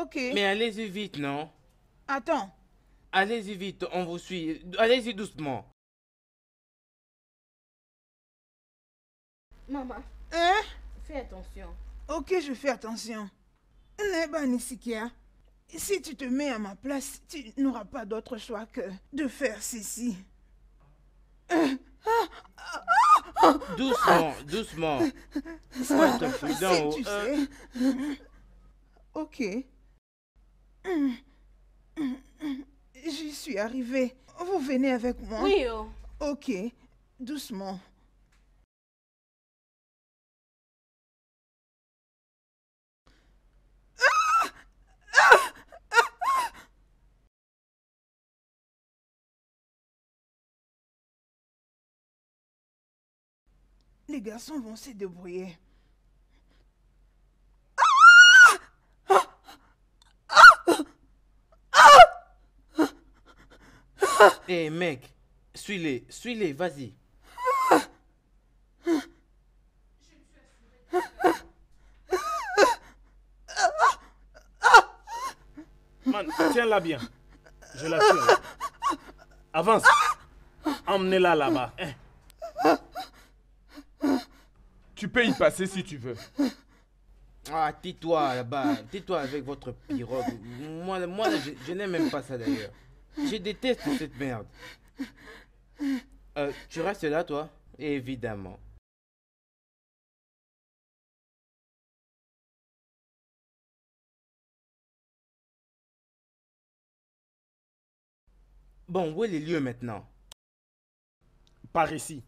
Ok. Mais allez-y vite, non Attends. Allez-y vite, on vous suit. Allez-y doucement. Maman. Hein Fais attention. Ok, je fais attention. Neba Nisikia, si tu te mets à ma place, tu n'auras pas d'autre choix que de faire ceci. Doucement, doucement. Sois Si oh. tu euh. sais. Ok. J'y suis arrivée. Vous venez avec moi. Oui. Oh. Ok. Doucement. Les garçons vont se débrouiller. Hé eh, mec, suis-les, suis-les, vas-y. Man, tiens-la bien. Je la suis. Avance. Emmenez-la là-bas. Hein. Tu peux y passer si tu veux. Ah, tais-toi là-bas. Tais-toi avec votre pirogue. Moi, moi je, n'aime même pas ça d'ailleurs. Je déteste cette merde. Euh, tu restes là, toi Évidemment. Bon, où est le lieu maintenant Par ici.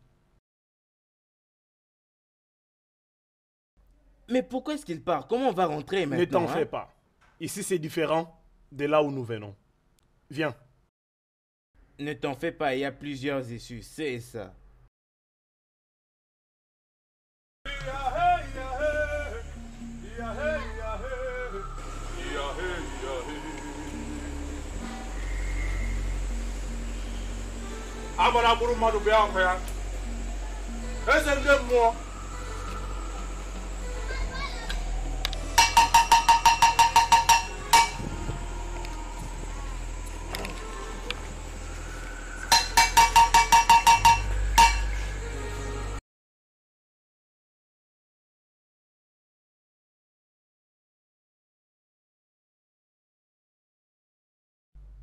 Mais pourquoi est-ce qu'il part Comment on va rentrer maintenant Ne t'en fais hein? pas. Ici, c'est différent de là où nous venons. Viens. Ne t'en fais pas, il y a plusieurs issues, c'est ça.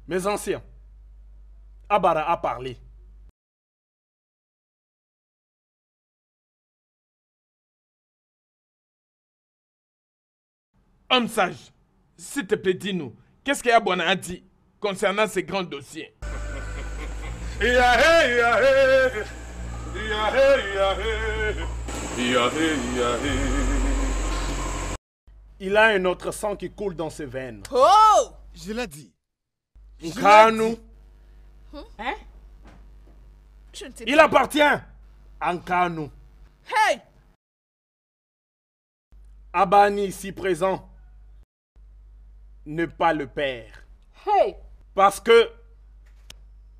mes anciens, Abara a parlé. Homme sage, s'il te plaît, dis-nous, qu'est-ce que Abona a dit concernant ces grands dossiers Il a un autre sang qui coule dans ses veines. Oh Je l'ai dit. Hein? Il appartient à Nkanu. Hey! Abani, ici présent, n'est pas le père. Hey! Parce que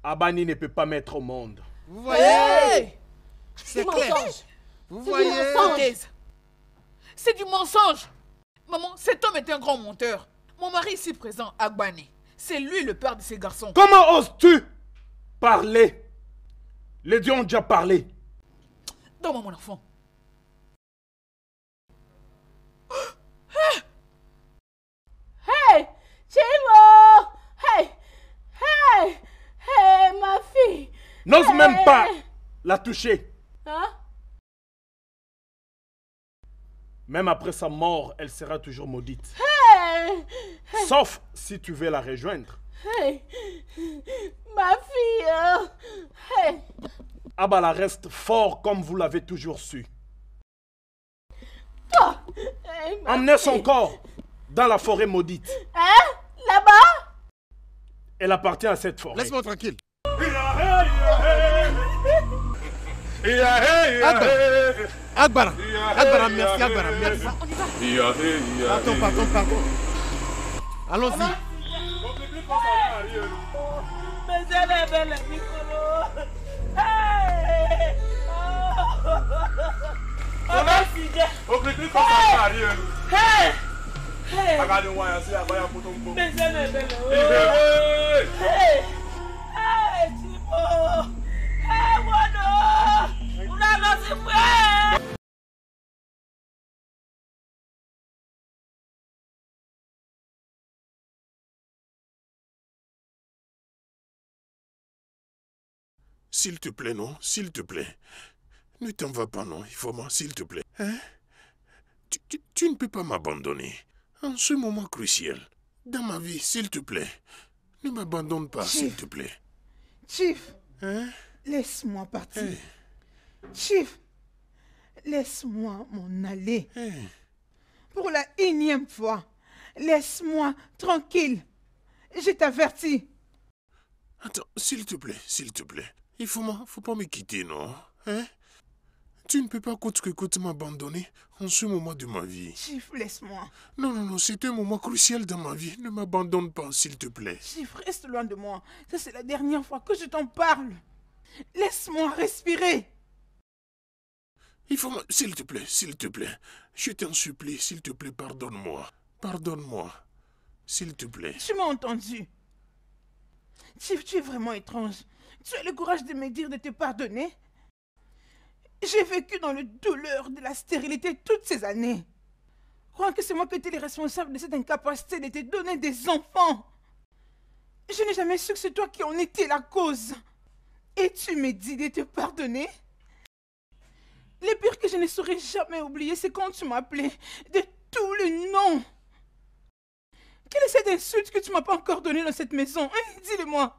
Abani ne peut pas mettre au monde. Vous voyez? C'est du Mensonge. C'est du mensonge. Maman, cet homme est un grand menteur. Mon mari ici présent, Abani, c'est lui le père de ces garçons. Comment oses-tu parler Les dieux ont déjà parlé. Donne-moi mon enfant. Hey Chimo Hey Hey Hey ma fille N'ose même pas la toucher. Hein Même après sa mort, elle sera toujours maudite. Sauf si tu veux la rejoindre. Hey, ma fille. Hein. Hey. Abala ah reste fort comme vous l'avez toujours su. Toi. Hey, Emmenez son corps dans la forêt maudite. Hein? Là-bas? Elle appartient à cette forêt. Laisse-moi tranquille. Agbara, Agbara, merci, Agbara, merci. On y va. Attends, pardon, pardon. Allons-y. Òkìkí kan sá kárí ẹnu. Agadé wọn àyàn sí àbáyá kó tó ń bọ̀. Bẹ́sẹ̀ lè bẹ̀rẹ̀ o. Ìbéèrè. Ẹ ti bọ̀. Ẹ wọ́dọ̀. Múná lọ sí pé. S'il te plaît, non, s'il te plaît. Ne t'en va pas, non, il faut moi, s'il te plaît. Hein tu, ne peux pas m'abandonner. En ce moment crucial, dans ma vie, s'il te plaît, ne m'abandonne pas, s'il te plaît. Chief, hein? laisse-moi partir. Hein? Chief, laisse-moi m'en aller. Hein? Pour la énième fois, laisse-moi tranquille. Je t'avertis. Attends, s'il te plaît, s'il te plaît. Il faut, faut pas me quitter, non Hein Tu ne peux pas coûte que coûte m'abandonner en ce moment de ma vie. Chief, laisse-moi. Non, non, non, c'est un moment crucial dans ma vie. Ne m'abandonne pas, s'il te plaît. Chief, reste loin de moi. Ça, c'est la dernière fois que je t'en parle. Laisse-moi respirer. Il faut... S'il te plaît, s'il te plaît. Je t'en supplie, s'il te plaît, pardonne-moi. Pardonne-moi. S'il te plaît. Tu m'as entendu. Chief, tu es vraiment étrange. Tu as le courage de me dire de te pardonner J'ai vécu dans la douleur de la stérilité toutes ces années. Crois que c'est moi qui étais responsable de cette incapacité de te donner des enfants. Je n'ai jamais su que c'est toi qui en étais la cause. Et tu me dis de te pardonner Le pire que je ne saurais jamais oublier, c'est quand tu m'as appelé de tout le nom. Quelle est cette insulte que tu m'as pas encore donnée dans cette maison hein? Dis-le-moi.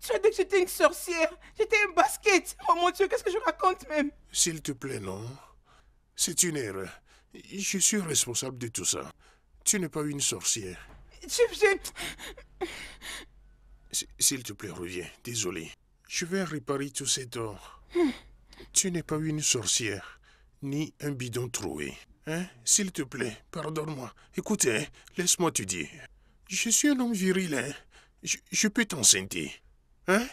Tu as dit que j'étais une sorcière. J'étais un basket. Oh mon Dieu, qu'est-ce que je raconte même S'il te plaît, non. C'est une erreur. Je suis responsable de tout ça. Tu n'es pas une sorcière. S'il te plaît, reviens. Désolé. Je vais réparer tous ces torts. Tu n'es pas une sorcière, ni un bidon troué. Hein? S'il te plaît, pardonne-moi. Écoutez, hein, laisse-moi te dire. Je suis un homme viril, hein. je, je peux t'enceinte. Hein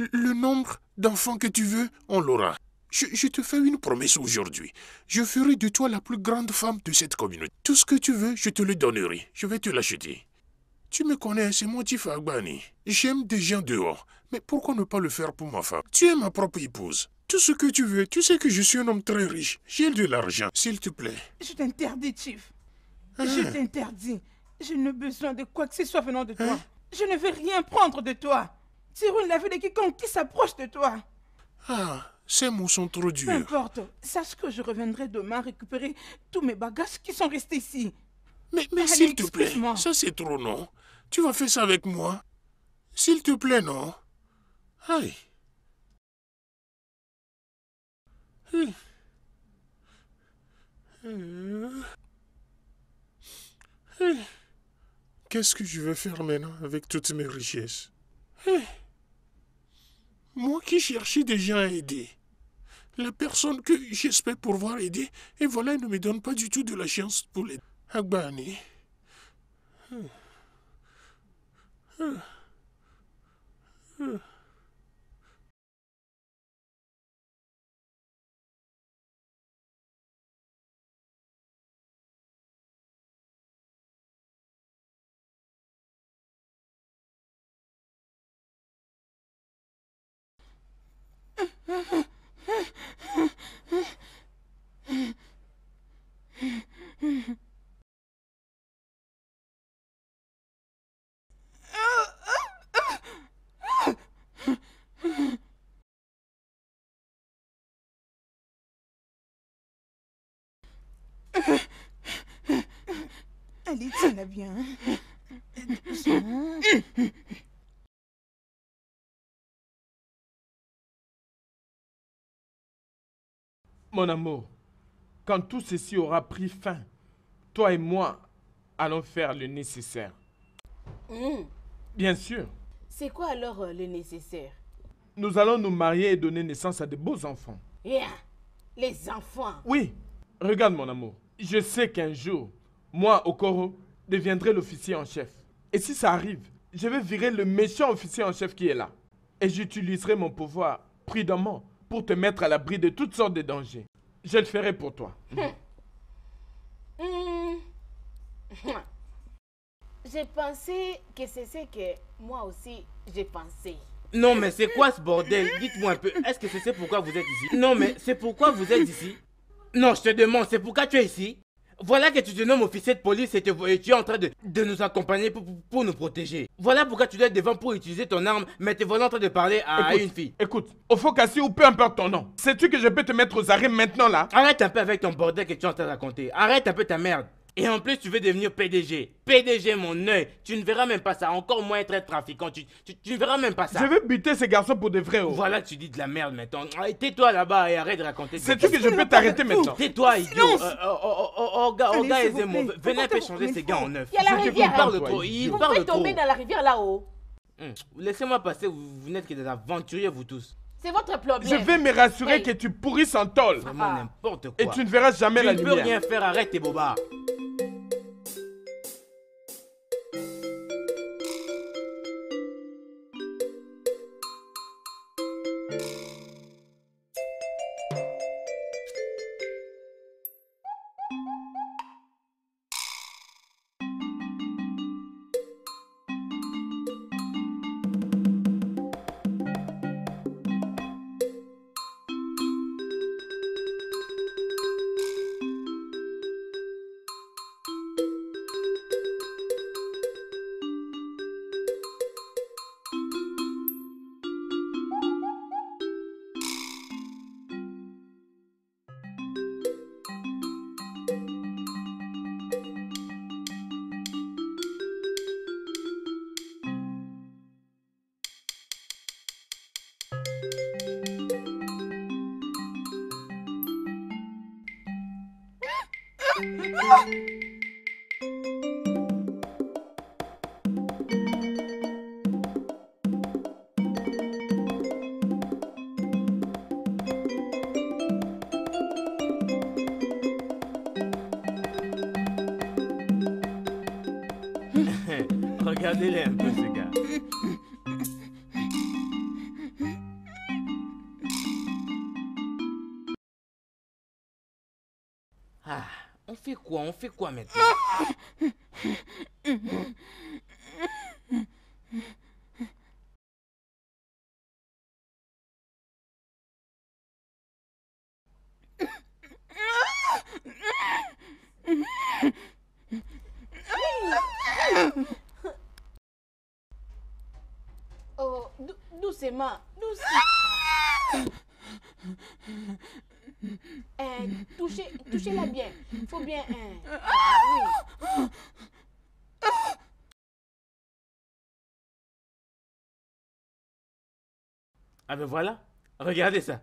euh, Le nombre d'enfants que tu veux, on l'aura. Je, te fais une promesse aujourd'hui. Je ferai de toi la plus grande femme de cette communauté. Tout ce que tu veux, je te le donnerai. Je vais te l'acheter. Tu me connais, c'est mon tif Agbani. J'aime des gens dehors. Mais pourquoi ne pas le faire pour ma femme Tu es ma propre épouse. Tout ce que tu veux, tu sais que je suis un homme très riche. J'ai de l'argent, s'il te plaît. Je t'interdis, Chief. Hein? Je t'interdis. Je n'ai besoin de quoi que ce soit venant de toi. Hein? Je ne veux rien prendre de toi. Sur une la de quiconque qui s'approche de toi. Ah, ces mots sont trop durs. Peu importe. Sache que je reviendrai demain récupérer tous mes bagages qui sont restés ici. Mais, mais s'il te plaît, ça c'est trop, non Tu vas faire ça avec moi S'il te plaît, non Aïe. Hum. Hum. Hum. Qu'est-ce que je vais faire maintenant avec toutes mes richesses moi qui cherchais des gens à aider. La personne que j'espère pouvoir aider, et voilà, elle ne me donne pas du tout de la chance pour l'aider. Agbani. Allez, tiens-la bien. Doucement. Mon amour, quand tout ceci aura pris fin, toi et moi allons faire le nécessaire. Hmm. Bien sûr. C'est quoi alors euh, le nécessaire Nous allons nous marier et donner naissance à de beaux enfants. Les enfants Oui. Regarde mon amour, je sais qu'un jour, moi, Okoro, deviendrai l'officier en chef. Et si ça arrive, je vais virer le méchant officier en chef qui est là. Et j'utiliserai mon pouvoir prudemment pour te mettre à l'abri de toutes sortes de dangers. Je le ferai pour toi. Hmm. J'ai pensé que c'est ce que moi aussi j'ai pensé. Non, mais c'est quoi ce bordel Dites-moi un peu, est-ce que c'est pourquoi vous êtes ici Non, mais c'est pourquoi vous êtes ici Non, je te demande, c'est pourquoi tu es ici voilà que tu te nommes officier de police et, tu es en train de, nous accompagner pour, nous protéger. Voilà pourquoi tu dois être devant pour utiliser ton arme, mais te voilà en train de parler à, une fille. Écoute, au Focassi ou peu importe ton nom, sais-tu que je peux te mettre aux arrêts maintenant là Arrête un peu avec ton bordel que tu es en train de raconter. Arrête un peu ta merde. Et en plus, tu veux devenir PDG. PDG, mon œil. Tu ne verras même pas ça. Encore moins être trafiquant. Tu, tu, ne verras même pas ça. Je vais buter ces garçons pour de vrais. Oh. Voilà, tu dis de la merde maintenant. Tais-toi là-bas et arrête de raconter. C'est tu que je peux t'arrêter maintenant Tais-toi, idiot. Orga et Zemon, venez changer ces gars en neuf. Il y a la rivière. parle hein. trop. Il parle tomber dans la rivière là-haut. Hmm. Laissez-moi passer. Vous, n'êtes que des aventuriers, vous tous. C'est votre problème. Je vais me rassurer que tu pourris en tôle. Et tu ne verras jamais la lumière. Tu ne peux rien faire. Arrête tes bobards. ficou, a meter. voilà. Regardez ça.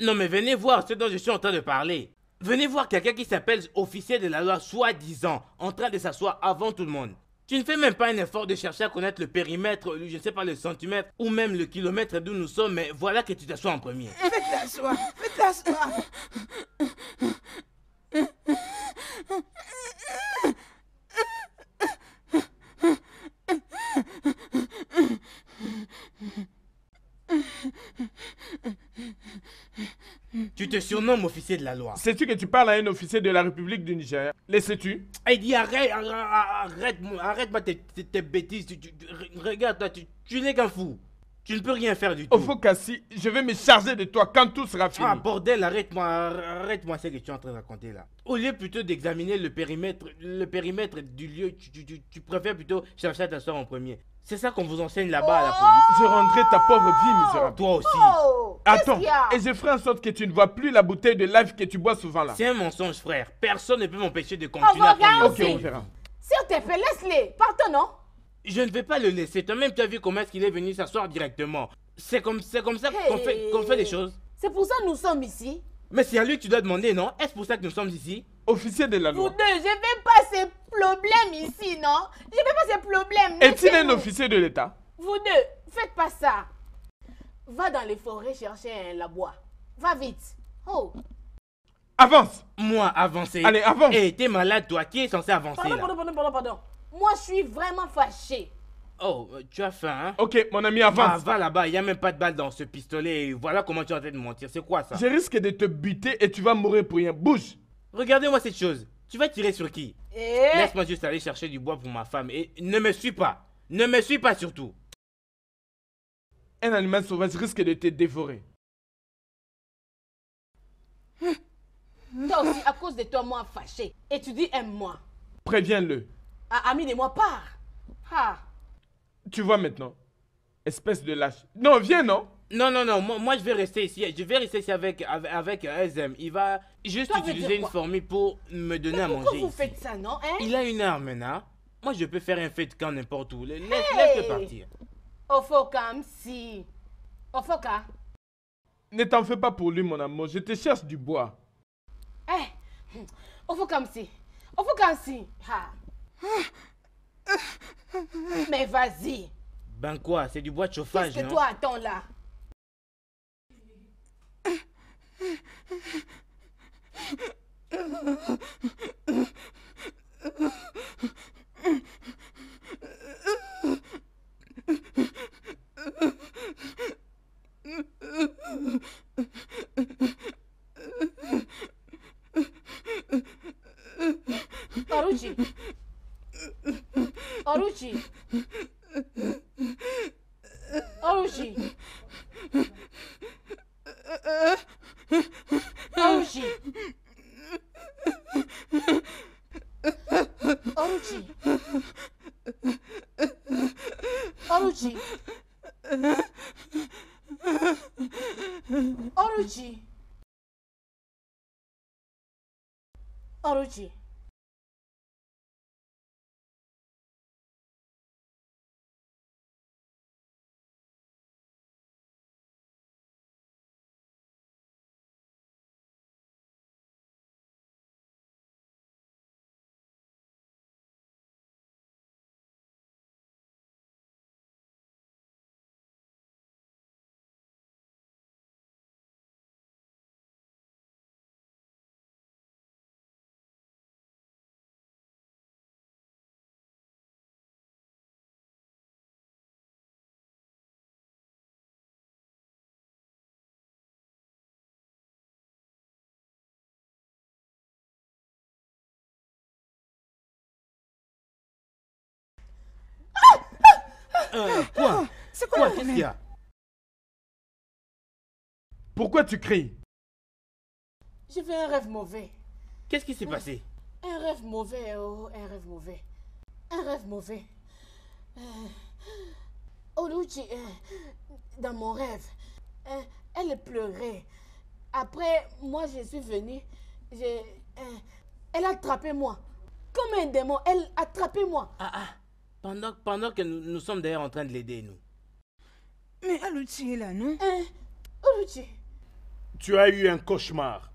Non mais venez voir ce dont je suis en train de parler. Venez voir quelqu'un qui s'appelle officier de la loi soi-disant en train de s'asseoir avant tout le monde. Tu ne fais même pas un effort de chercher à connaître le périmètre, je ne sais pas le centimètre ou même le kilomètre d'où nous sommes, mais voilà que tu t'assois en premier. soie, Tu te surnommes officier de la loi. Sais-tu que tu parles à un officier de la République du Niger Laissez-tu Il dit arrête, arrête, arrête, arrête tes, bêtises. regarde, toi, tu n'es qu'un fou. Tu ne peux rien faire du oh, tout. si, je vais me charger de toi quand tout sera fini. Ah bordel, arrête-moi, arrête-moi ce que tu es en train de raconter là. Au lieu plutôt d'examiner le périmètre, le périmètre du lieu, tu, préfères plutôt chercher à t'asseoir en premier. C'est ça qu'on vous enseigne là-bas à la oh police. Je rendrai ta pauvre vie misérable. Toi aussi. Oh, Attends, et je ferai en sorte que tu ne vois plus la bouteille de live que tu bois souvent là. C'est un mensonge, frère. Personne ne peut m'empêcher de continuer à prendre Ok, on verra. on laisse-les. Partons, non je ne vais pas le laisser. Toi-même, tu as vu comment est-ce qu'il est venu s'asseoir directement. C'est comme, comme ça qu'on fait, qu'on fait les choses. C'est pour ça que nous sommes ici. Mais c'est à lui que tu dois demander, non Est-ce pour ça que nous sommes ici Officier de la loi. Vous deux, je vais pas ces problèmes ici, non Je vais pas ces problèmes. Est-il un officier de l'État Vous deux, faites pas ça. Va dans les forêts chercher un labois. Va vite. Oh. Avance Moi, avancer. Allez, avance. Et eh, t'es malade, toi. Qui est censé avancer pardon, pardon, pardon. pardon. Moi, je suis vraiment fâché. Oh, euh, tu as faim, hein Ok, mon ami, avance. Ah, va là-bas, il n'y a même pas de balle dans ce pistolet. voilà comment tu es en train de mentir. C'est quoi ça Je risque de te buter et tu vas mourir pour rien. Bouge Regardez-moi cette chose. Tu vas tirer sur qui eh? Laisse-moi juste aller chercher du bois pour ma femme et ne me suis pas. Ne me suis pas surtout. Un animal sauvage risque de te dévorer. Toi aussi, à cause de toi, moi, fâché. Et tu dis aime-moi. Préviens-le. Amine et moi part. Tu vois maintenant. Espèce de lâche. Non, viens, non Non, non, non. Moi, moi, je vais rester ici. Je vais rester ici avec, avec, avec euh, Il va juste utiliser une formule pour me donner à manger. Pourquoi vous faites ça, non hein? Il a une arme, non hein. Moi, je peux faire un fait quand n'importe où. Laisse-le partir. Ofoka, si. Ofoka. Ne t'en fais pas pour lui, mon amour. Je te cherche du bois. Eh, hey. Hum. Ofoka, si. Ofoka, si. Ha. Mais vas-y. Ben quoi, c'est du bois de chauffage. Qu'est-ce que toi attends là 아루시 아루시 아루시 아루시 아루시 아루시 아루지 Euh, oh, c'est quoi, Pourquoi tu cries J'ai fait un rêve mauvais. Qu'est-ce qui s'est passé Un rêve mauvais, oh, un rêve mauvais. Un rêve mauvais. Oh Oluchi, euh, dans mon rêve, elle pleurait. Après, moi, je suis venue. elle a attrapé moi. Comme un démon, elle a attrapé moi. Ah, ah. Pendant, que nous, sommes d'ailleurs en train de l'aider, nous. Mais Alouti est là, non hein? Alouti Tu as eu un cauchemar.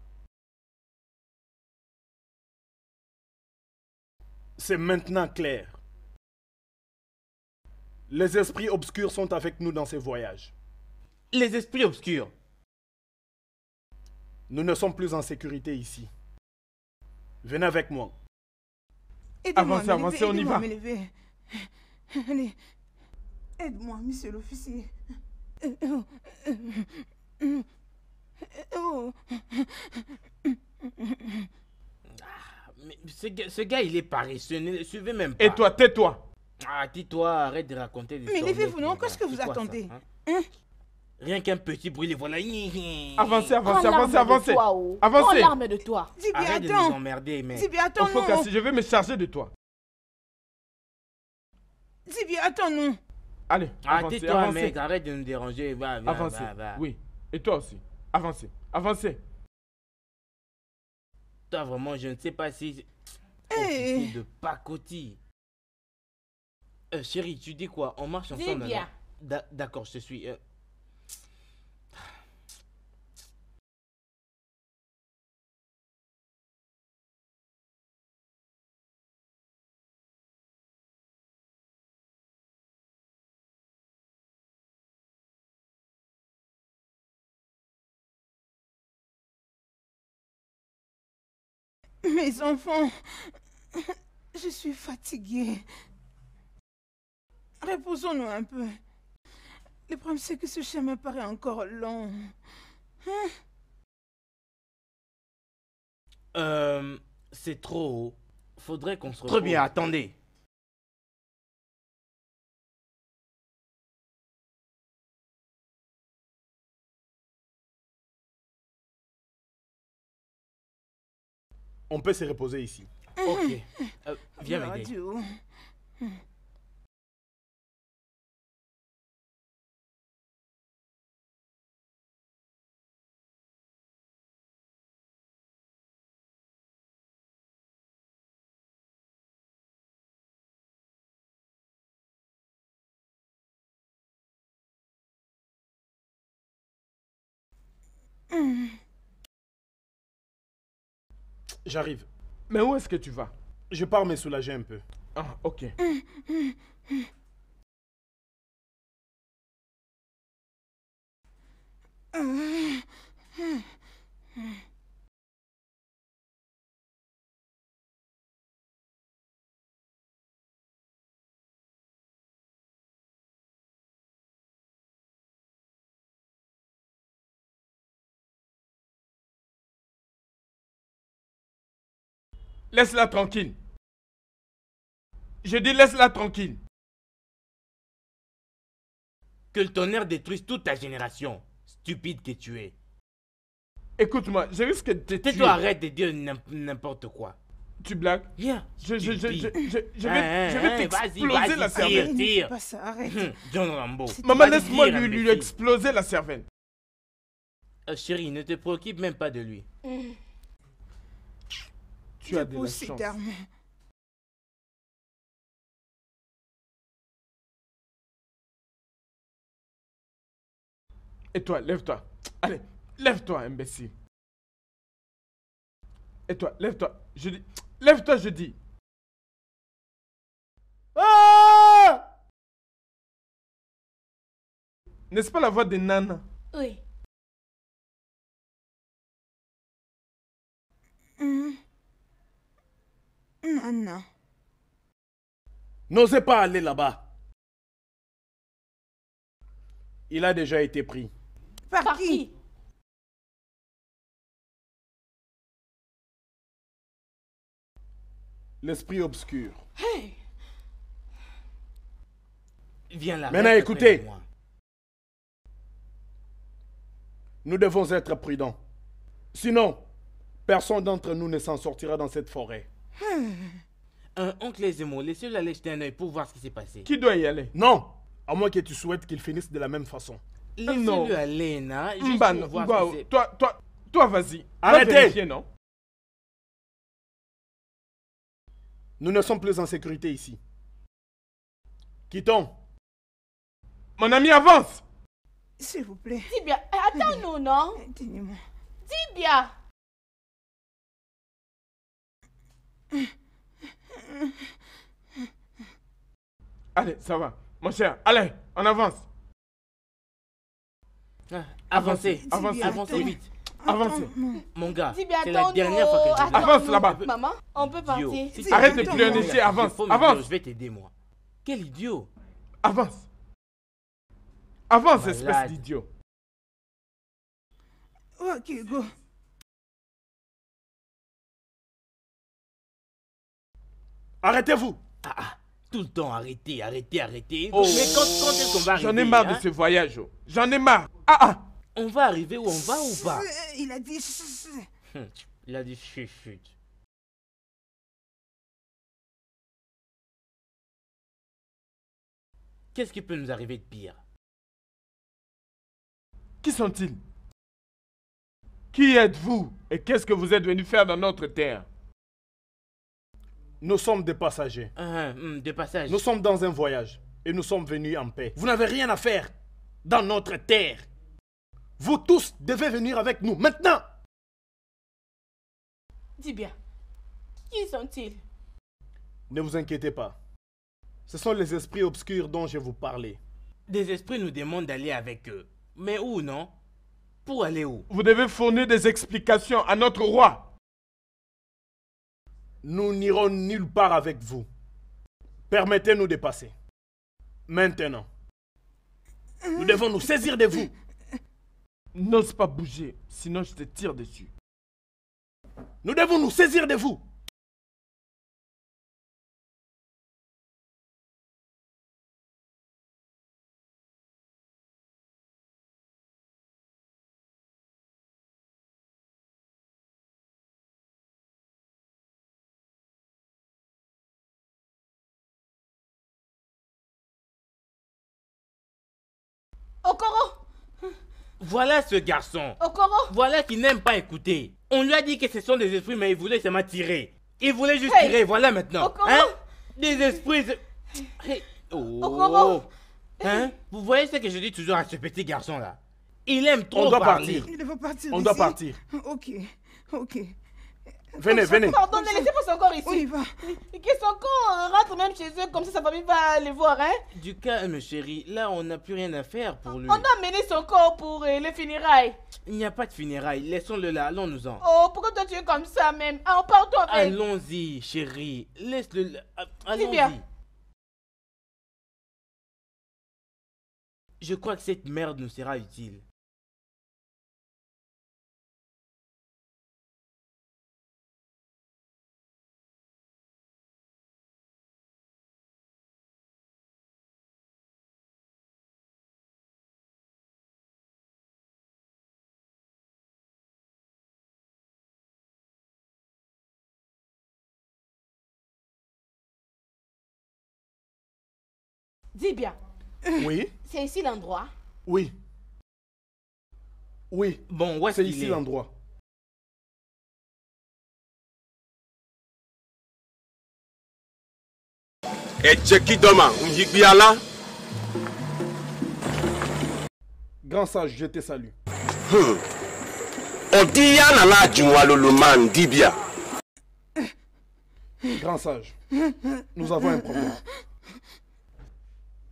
C'est maintenant clair. Les esprits obscurs sont avec nous dans ces voyages. Les esprits obscurs Nous ne sommes plus en sécurité ici. Venez avec moi. Avancez, avancez, on y va. Allez. Aide-moi, monsieur l'officier. Ah, mais ce, gars, il est paresseux. Ne suivez même pas. Et toi, tais-toi. Ah, tais-toi, arrête de raconter des Mais levez-vous, non Qu'est-ce que vous attendez hein hein Rien qu'un petit bruit, les voilà. Avancez, avancez, avancez, avancez. Oh. Avancez. Prends l'arme de toi. Arrête de nous emmerder, mais. Dis bien, attends, Je vais me charger de toi. Zivi, attends-nous. Allez, ah, avancez, Arrête avancez. mec, arrête de nous déranger. Va, va, avancez. Oui, et toi aussi. Avancez, avancez. Toi, vraiment, je ne sais pas si... Hey. Eh. de pacotille. Euh, chérie, tu dis quoi On marche ensemble. D'accord, je te suis. Euh, Mes enfants, je suis fatiguée. Reposons-nous un peu. Le problème, c'est que ce chemin paraît encore long. Hein? Euh, c'est trop. Faudrait qu'on se Très bien, attendez. On peut se reposer ici. Mm-hmm. Ok. Euh, viens m'aider. J'arrive. Mais où est-ce que tu vas Je pars me soulager un peu. Ah, ok. Ah. Laisse-la tranquille. Je dis laisse-la tranquille. Que le tonnerre détruise toute ta génération, stupide que tu es. Écoute-moi, je risque de te tuer. toi arrête de dire n'importe quoi. Tu blagues Viens. Je, je, je, je, je, vais, hein, hein, hein, t'exploser la cervelle. arrête. Hum, John Rambo. Maman, laisse-moi lui, exploser la cervelle. Euh, chérie, ne te préoccupe même pas de lui. Hum tu as de la chance. Et toi, lève-toi. Allez, lève-toi, imbécile. Et toi, lève-toi. Je dis, lève-toi, je dis. Ah N'est-ce pas la voix des nanas Oui. Non, N'osez pas aller là-bas. Il a déjà été pris. Par, qui? L'esprit obscur. Hey Viens là. Maintenant, écoutez. Nous devons être prudents. Sinon, personne d'entre nous ne s'en sortira dans cette forêt. Hmm. Un oncle Zemmour, laissez-le aller jeter un oeil pour voir ce qui s'est passé. Qui doit y aller Non À moins que tu souhaites qu'il finisse de la même façon. Laissez-le aller, na. Mban, oh. toi, toi, toi, vas-y. Arrêtez Nous ne sommes plus en sécurité ici. Quittons. Mon ami, avance S'il vous plaît. Dis bien, eh, attends-nous, non dis eh, Dis Allez, ça va. Mon cher, allez, on avance. Ah, avancez, avancez, avancez vite. Avancez. Mon gars, c'est la dernière fois que je dis Avance là-bas. Maman, on peut partir. Arrête de pleurnicher, avance, avance. Je vais t'aider, moi. Quel idiot. Avance. Avance, espèce d'idiot. Ok, go. Arrêtez-vous ah, ah, Tout le temps, arrêtez, arrêtez, arrêtez. Oh. Mais quand, est-ce qu'on va arriver J'en ai marre de hein? ce voyage. Oh. J'en ai marre. Ah, ah. On va arriver où on va ou pas euh, euh, Il a dit... Hum, il a dit chut, Qu'est-ce qui peut nous arriver de pire Qui sont-ils Qui êtes-vous et qu'est-ce que vous êtes venus faire dans notre terre nous sommes des passagers. Ah, hum, des passagers. Nous sommes dans un voyage et nous sommes venus en paix. Vous n'avez rien à faire dans notre terre. Vous tous devez venir avec nous maintenant. Dis bien, qui sont-ils Ne vous inquiétez pas. Ce sont les esprits obscurs dont je vous parlais. Des esprits nous demandent d'aller avec eux. Mais où, non Pour aller où Vous devez fournir des explications à notre roi nous n'irons nulle part avec vous. Permettez-nous de passer. Maintenant, nous devons nous saisir de vous. N'ose pas bouger, sinon je te tire dessus. Nous devons nous saisir de vous. Okoro Voilà ce garçon. Okoro Voilà qui n'aime pas écouter. On lui a dit que ce sont des esprits, mais il voulait se m'attirer Il voulait juste tirer, voilà maintenant. Hein? Des esprits. Oh. Okoro hein? Vous voyez ce que je dis toujours à ce petit garçon là Il aime trop On doit partir. On doit partir. Ok, ok. Venez, venez. Pardon, ne laissez pas son corps ici. Oui, va. Et que son corps rentre même chez eux, comme ça sa famille va les voir, hein. Du calme, chérie. Là, on n'a plus rien à faire pour lui. On a amené son corps pour euh, les funérailles. Il n'y a pas de funérailles. Laissons-le là. Allons-nous-en. Oh, pourquoi tu es comme ça même Ah, pardon. toi, Allons-y, chérie. Laisse-le là. Ah, allons-y. Je crois que cette merde nous sera utile. Dibia, Oui. C'est ici l'endroit. Oui. Oui. Bon, ouais, ce C'est ici l'endroit. Et bien là. Grand sage, je te salue. Hum. On dit na la Djumwaloloman, Dibia. Grand sage, nous avons un problème.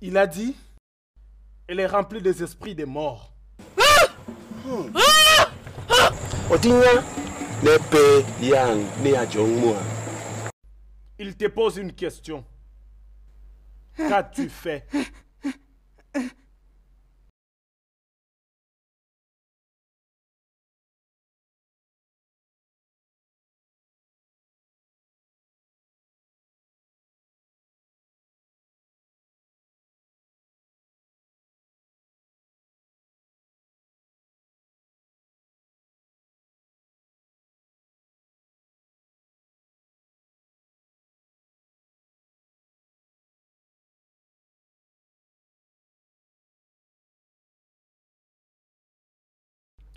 Il a dit, elle est remplie des esprits des morts. Il te pose une question. Qu'as-tu fait?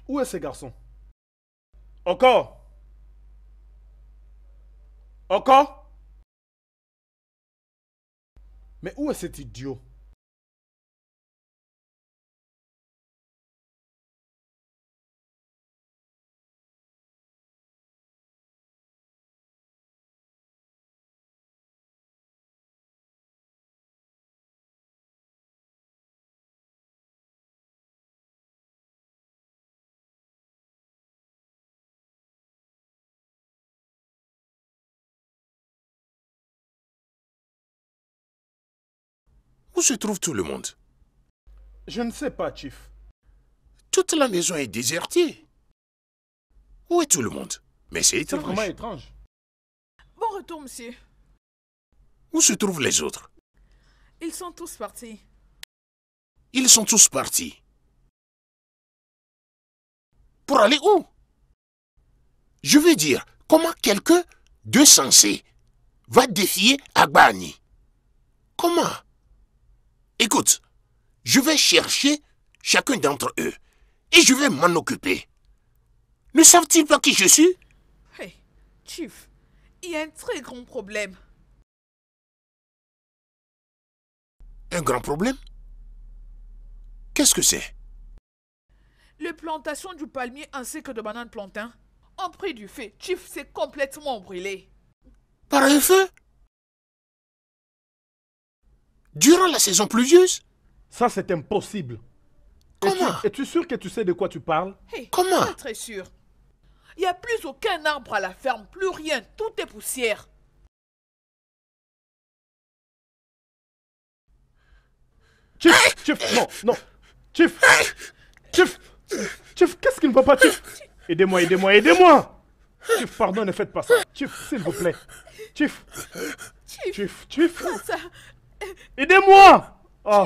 Où est ce garçon Encore Encore Mais où est cet idiot Où se trouve tout le monde Je ne sais pas, Chief. Toute la maison est désertée. Où est tout le monde Mais c'est étrange. C'est vraiment étrange. Bon retour, monsieur. Où se trouvent les autres Ils sont tous partis. Ils sont tous partis. Pour aller où Je veux dire, comment quelqu'un de sensé va défier Agbani Comment Écoute, je vais chercher chacun d'entre eux et je vais m'en occuper. Ne savent-ils pas qui je suis Hey, Chief, il y a un très grand problème. Un grand problème Qu'est-ce que c'est Les plantations du palmier ainsi que de bananes plantain ont pris du feu. Chief s'est complètement brûlé. Par un feu durant la saison pluvieuse Ça, c'est impossible. Comment Es-tu sûr que tu sais de quoi tu parles Comment Pas très sûr. Il n'y a plus aucun arbre à la ferme, plus rien, tout est poussière. Chief, Chief, non, non, Chief, Chief, Chief, qu'est-ce qui ne va pas, Chief Aidez-moi, aidez-moi, aidez-moi Chief, pardon, ne faites pas ça. Chief, s'il vous plaît. Chief, Chief, Chief. Chief. Aidez-moi oh.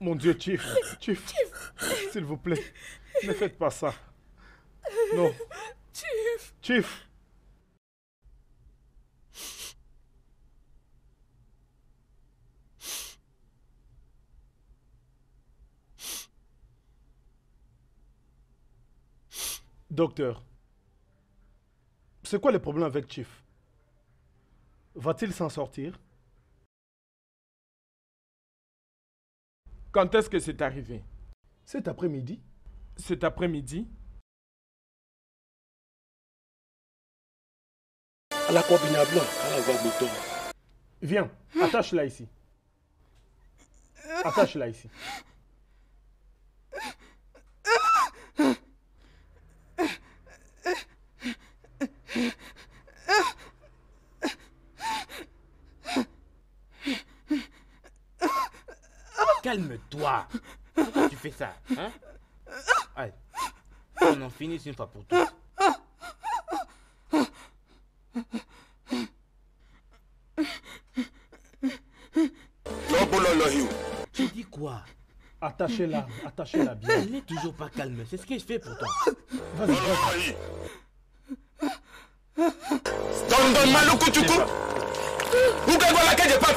Mon Dieu, Chief, Chief, s'il vous plaît, ne faites pas ça. Non. Chief. Chief. Docteur, c'est quoi le problème avec Chief Va-t-il s'en sortir Quand est-ce que c'est arrivé Cet après-midi. Cet après-midi À la Viens, ah. attache-la ici. Attache-la ici. calme-toi. Pourquoi Tu fais ça, hein Allez, on en finit une fois pour toutes. Tu dis quoi Attachez-la, attachez-la bien. Elle n'est toujours pas calme, c'est ce que je fais pour toi. Vas-y, vas-y. Donne-moi le coup, tu coupes. que voilà que je parle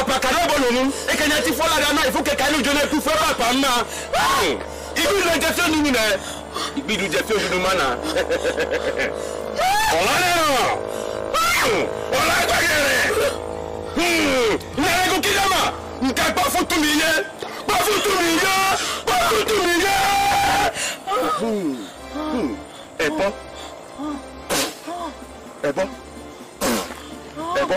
apakana bolonu ekenya ti fɔla dana ifoke kanu jona eku fɛ papa ma ibi lu jɛ fiyewu nunu nɛ ibi lu jɛ fiyewu nunu ma na ɔla nɛ nɔ ɔla gbɛgɛ rɛ nɛrɛ ko kila ma nka gbafu tumi ye gbafu tumi ye gbafu tumi ye. ɛbɔ ɛbɔ ɛbɔ.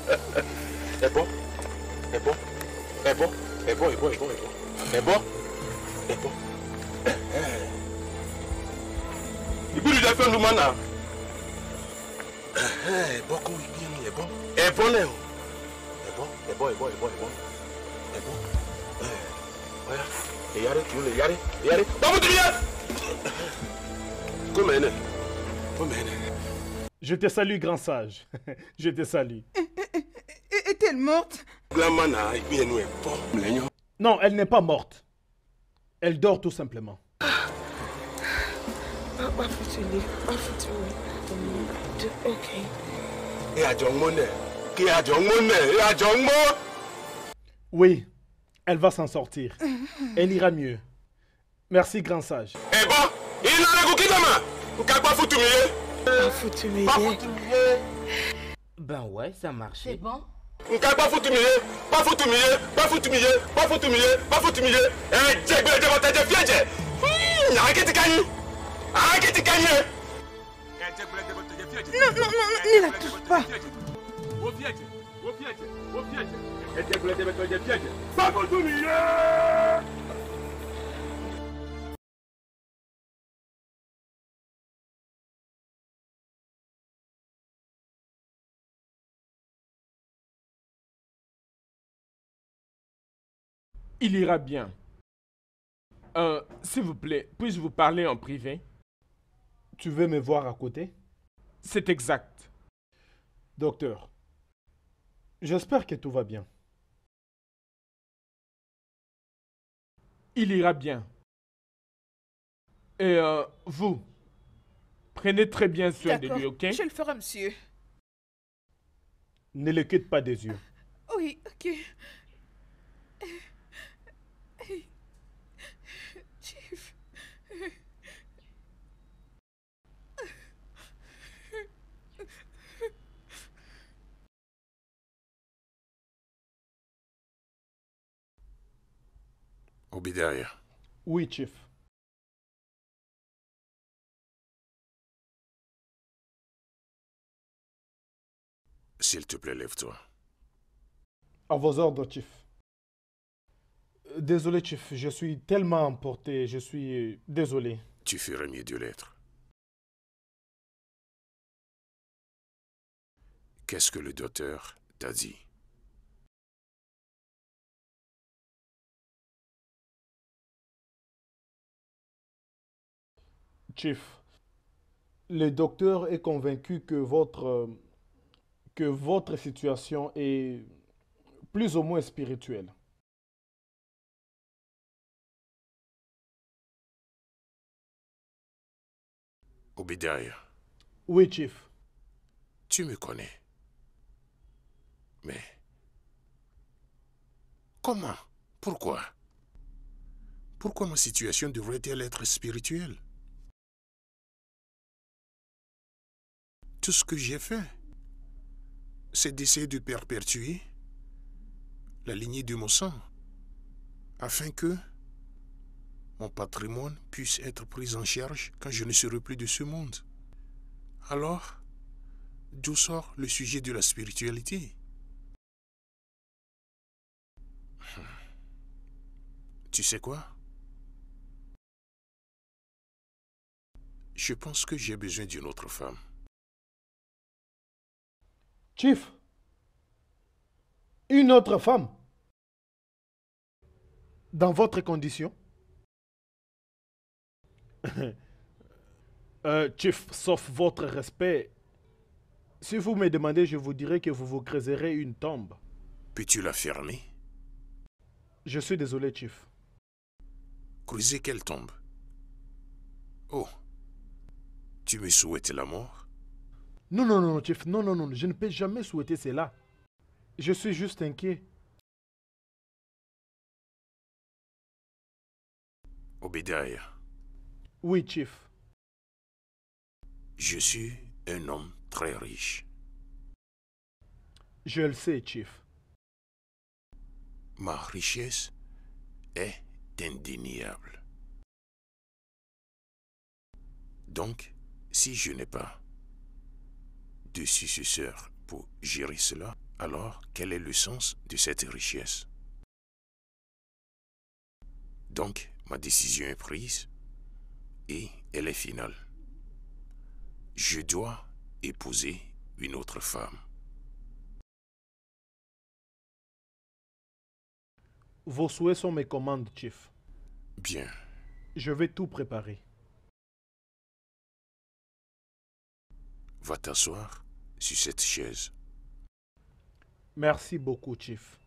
te salue, grand sage. Je te salue. Est-elle morte Non, elle n'est pas morte. Elle dort tout simplement. Oui, elle va s'en sortir. Elle ira mieux. Merci, grand sage. Eh bon, il a pas Ben ouais, ça marchait. C'est bon Nkai pas foutu mieux pas foutu mieux pas foutu mieux pas foutu mieux pas foutu mieux Eh, hum, de Non, non, non, ne la touche pas. Pas il ira bien. Euh, s'il vous plaît, puis-je vous parler en privé Tu veux me voir à côté C'est exact. Docteur, j'espère que tout va bien. Il ira bien. Et euh, vous, prenez très bien soin de lui, ok Je le ferai, monsieur. Ne le quitte pas des yeux. Oui, ok. derrière. Oui, Chief. S'il te plaît, lève-toi. À vos ordres, Chief. Euh, désolé, Chief, je suis tellement emporté, je suis euh, désolé. Tu ferais mieux de l'être. Qu'est-ce que le docteur t'a dit Chief, le docteur est convaincu que votre, que votre situation est plus ou moins spirituelle. Obidaya. Oui, Chief. Tu me connais. Mais... Comment Pourquoi Pourquoi ma situation devrait-elle être spirituelle Tout ce que j'ai fait, c'est d'essayer de perpétuer la lignée de mon sang, afin que mon patrimoine puisse être pris en charge quand je ne serai plus de ce monde. Alors, d'où sort le sujet de la spiritualité Tu sais quoi Je pense que j'ai besoin d'une autre femme. Chief, une autre femme, dans votre condition euh, Chief, sauf votre respect, si vous me demandez, je vous dirai que vous vous creuserez une tombe. Puis-tu la fermer Je suis désolé, Chief. Creuser quelle tombe Oh, tu me souhaites la mort non, non, non, chef, non, non, non, je ne peux jamais souhaiter cela. Je suis juste inquiet. Obédai. Oui, Chief. Je suis un homme très riche. Je le sais, Chief. Ma richesse est indéniable. Donc, si je n'ai pas, de successeur pour gérer cela, alors quel est le sens de cette richesse Donc, ma décision est prise et elle est finale. Je dois épouser une autre femme. Vos souhaits sont mes commandes, Chief. Bien. Je vais tout préparer. Va t'asseoir sur cette chaise. Merci beaucoup, Chief.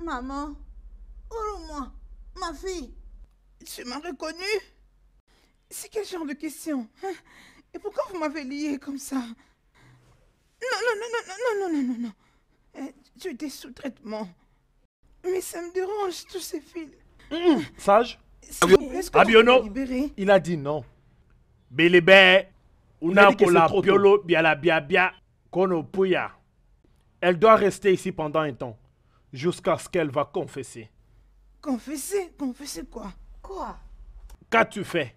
Maman, oh moi, ma fille. Tu m'as reconnue C'est quel genre de question hein? Et pourquoi vous m'avez lié comme ça Non, non, non, non, non, non, non, non, non. Euh, tu étais sous traitement. Mais ça me dérange, tous ces fils. Hum, sage Abiono, il a dit non. Elle doit rester ici pendant un temps, jusqu'à ce qu'elle va confesser. Confesser Confesser quoi Quoi Qu'as-tu fait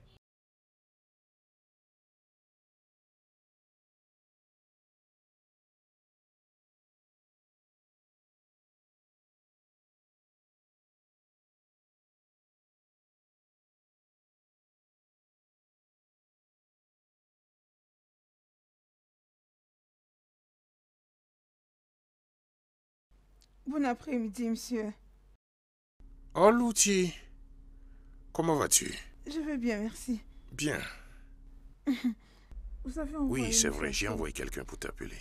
Bon après-midi, monsieur. Oh, Louti. Comment vas-tu Je vais bien, merci. Bien. Vous avez envoyé Oui, c'est vrai, j'ai envoyé quelqu'un pour t'appeler.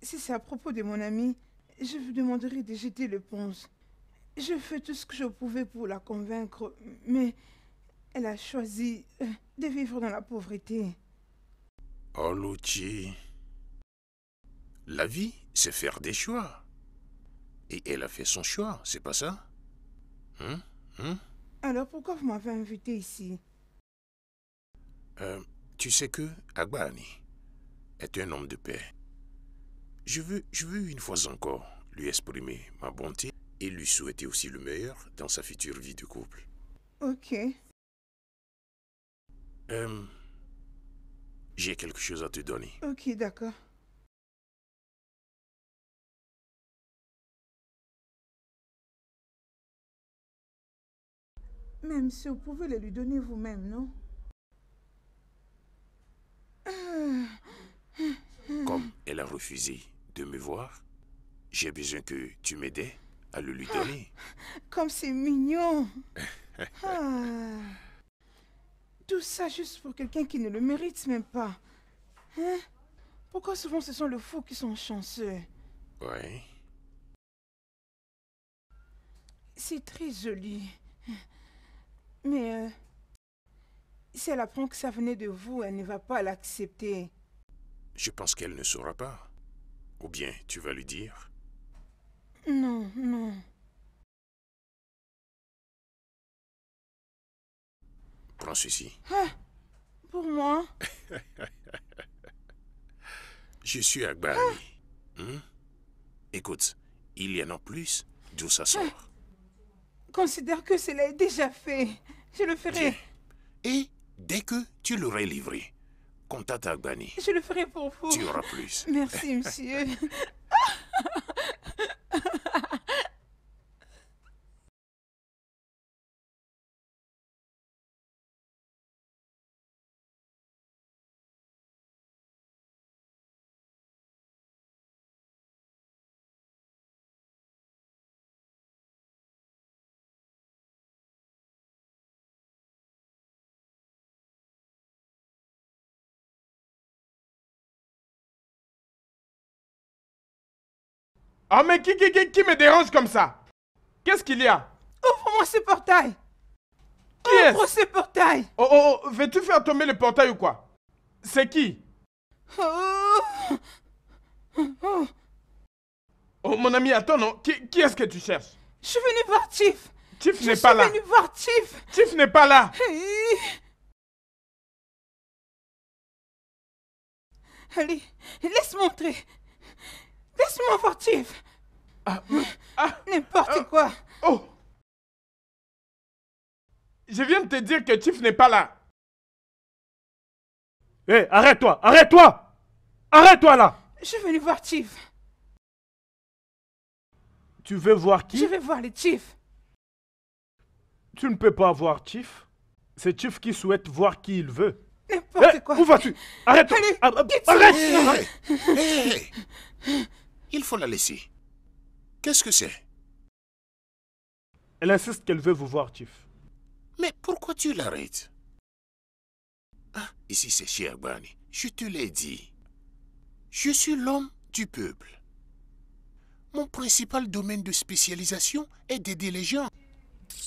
Si c'est à propos de mon ami, je vous demanderai de jeter l'éponge. Je fais tout ce que je pouvais pour la convaincre, mais elle a choisi euh, de vivre dans la pauvreté. Oh, Luchi. La vie, c'est faire des choix. Et elle a fait son choix, c'est pas ça hein hein Alors pourquoi vous m'avez invité ici euh, Tu sais que Agbani est un homme de paix. Je veux, une fois encore lui exprimer ma bonté et lui souhaiter aussi le meilleur dans sa future vie de couple. Ok. Euh, j'ai quelque chose à te donner. Ok, d'accord. Même si vous pouvez le lui donner vous-même, non Comme elle a refusé de me voir, j'ai besoin que tu m'aides à le lui donner. Ah, comme c'est mignon. Ah. Tout ça juste pour quelqu'un qui ne le mérite même pas. Hein Pourquoi souvent ce sont les fous qui sont chanceux Oui. C'est très joli. Mais euh, si elle apprend que ça venait de vous, elle ne va pas l'accepter. Je pense qu'elle ne saura pas. Ou bien tu vas lui dire Non, non. Prends ceci. Ah, pour moi Je suis Agbari. Hein? Écoute, il y en a plus d'où ça sort. Considère que cela est déjà fait. Je le ferai. Et dès que tu l'aurais livré, contacte Agbani. Je le ferai pour vous. Tu auras plus. Merci, monsieur. Oh mais qui, me dérange comme ça Qu'est-ce qu'il y a Ouvre-moi ce portail Qui est Ouvre ce portail Oh oh, oh veux-tu faire tomber le portail ou quoi C'est qui oh. Oh. mon ami, attends non, qui, est-ce que tu cherches Je suis venu voir Tiff Tiff n'est pas là Je suis venu voir Tiff Tiff n'est pas là Allez, laisse moi entrer Laisse-moi voir ah, euh, ah, N'importe euh, quoi Oh Je viens de te dire que Chief n'est pas là Hé, arrête-toi Arrête-toi Arrête-toi là Je vais venu voir Chief Tu veux voir qui Je vais voir les Chief Tu ne peux pas voir Chief C'est Chief qui souhaite voir qui il veut N'importe quoi Où vas-tu Arrête-toi ah, ah, Arrête, Arrête. Arrête. Arrête. Il faut la laisser. Qu'est-ce que c'est Elle insiste qu'elle veut vous voir, Chief. Mais pourquoi tu l'arrêtes ah, Ici, c'est cher Barney. Je te l'ai dit. Je suis l'homme du peuple. Mon principal domaine de spécialisation est d'aider les gens.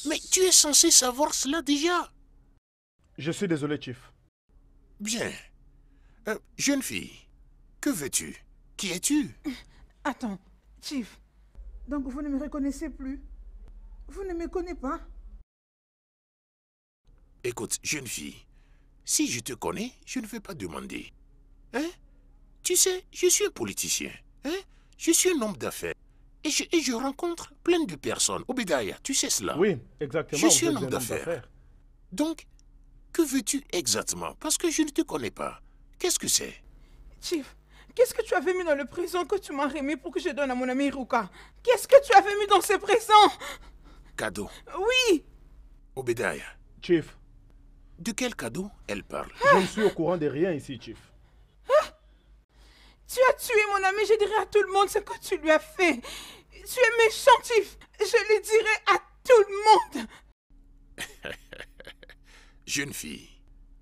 Mais tu es censé savoir cela déjà. Je suis désolé, Chief. Bien. Euh, jeune fille, que veux-tu Qui es-tu Attends, Chief. Donc vous ne me reconnaissez plus Vous ne me connaissez pas Écoute, jeune fille, si je te connais, je ne vais pas demander. Hein Tu sais, je suis un politicien. Hein Je suis un homme d'affaires. Et je, rencontre plein de personnes. Obedaya, tu sais cela Oui, exactement. Je suis un homme d'affaires. Donc, que veux-tu exactement Parce que je ne te connais pas. Qu'est-ce que c'est Chief, Qu'est-ce que tu avais mis dans le présent que tu m'as remis pour que je donne à mon ami Ruka Qu'est-ce que tu avais mis dans ce présent Cadeau. Oui. Obedaya. Chief. De quel cadeau elle parle Je ne suis au courant de rien ici, Chief. Hein? Tu as tué mon ami, je dirai à tout le monde ce que tu lui as fait. Tu es méchant, Chief. Je le dirai à tout le monde. Jeune fille,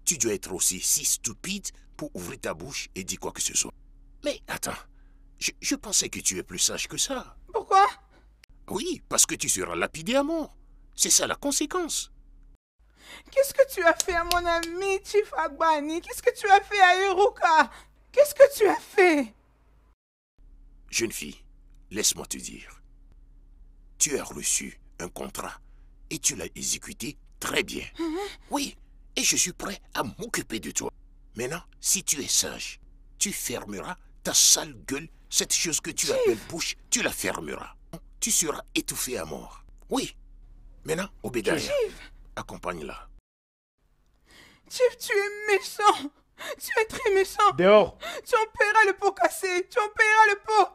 tu dois être aussi si stupide pour ouvrir ta bouche et dire quoi que ce soit. Mais attends, je, pensais que tu es plus sage que ça. Pourquoi Oui, parce que tu seras lapidé à mort. C'est ça la conséquence. Qu'est-ce que tu as fait à mon ami Chief Qu'est-ce que tu as fait à Iruka Qu'est-ce que tu as fait Jeune fille, laisse-moi te dire. Tu as reçu un contrat et tu l'as exécuté très bien. Hein oui, et je suis prêt à m'occuper de toi. Maintenant, si tu es sage, tu fermeras ta sale gueule, cette chose que tu appelles bouche, tu la fermeras. Tu seras étouffé à mort. Oui. Maintenant, Obédaya, accompagne-la. Chief, tu es méchant. Tu es très méchant. Dehors. Tu en paieras le pot cassé. Tu en paieras le pot.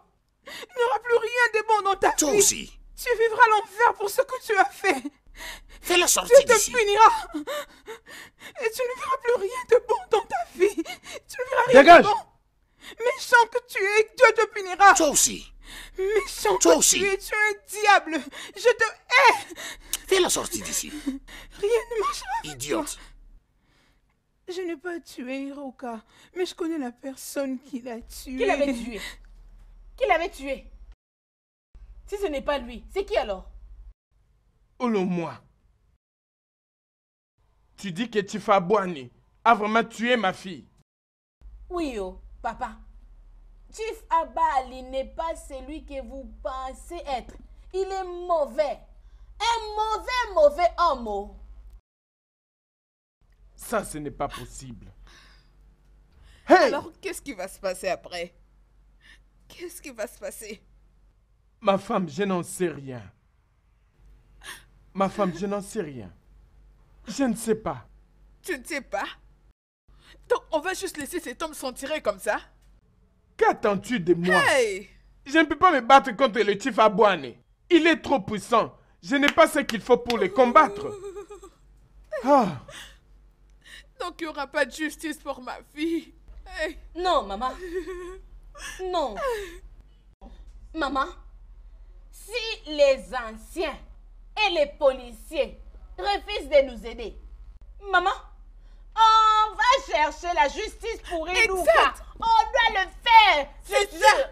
Il n'y aura plus rien de bon dans ta Toi vie. Toi aussi. Tu vivras l'enfer pour ce que tu as fait. Fais la sortie Tu te puniras. Et tu ne verras plus rien de bon dans ta vie. Tu ne verras rien de bon. Méchant que tu es, Dieu te punira. Toi aussi. Méchant Toi que aussi. tu es, tu es un diable. Je te hais. Fais la sortie d'ici. Rien ne marchera. Idiote. Je n'ai pas tué Hiroka, mais je connais la personne qui l'a tué. Qui l'avait tué Qui l'avait tué Si ce n'est pas lui, c'est qui alors moi Tu dis que Boani a vraiment tué ma fille. Oui, oh. Papa, Chief Abali n'est pas celui que vous pensez être. Il est mauvais. Un mauvais, mauvais homme. Oh. Ça, ce n'est pas possible. Alors, qu'est-ce qui va se passer après Qu'est-ce qui va se passer Ma femme, je n'en sais rien. Ma femme, je n'en sais rien. Je ne sais pas. Tu ne sais pas donc on va juste laisser cet homme s'en tirer comme ça Qu'attends-tu de moi Je ne peux pas me battre contre le Chief Abouane. Il est trop puissant. Je n'ai pas ce qu'il faut pour le combattre. Ah! Donc il n'y aura pas de justice pour ma fille. Non, maman. Non. Maman, si les anciens et les policiers refusent de nous aider, maman, on va chercher la justice pour Ilouka. On doit le faire. C'est ça.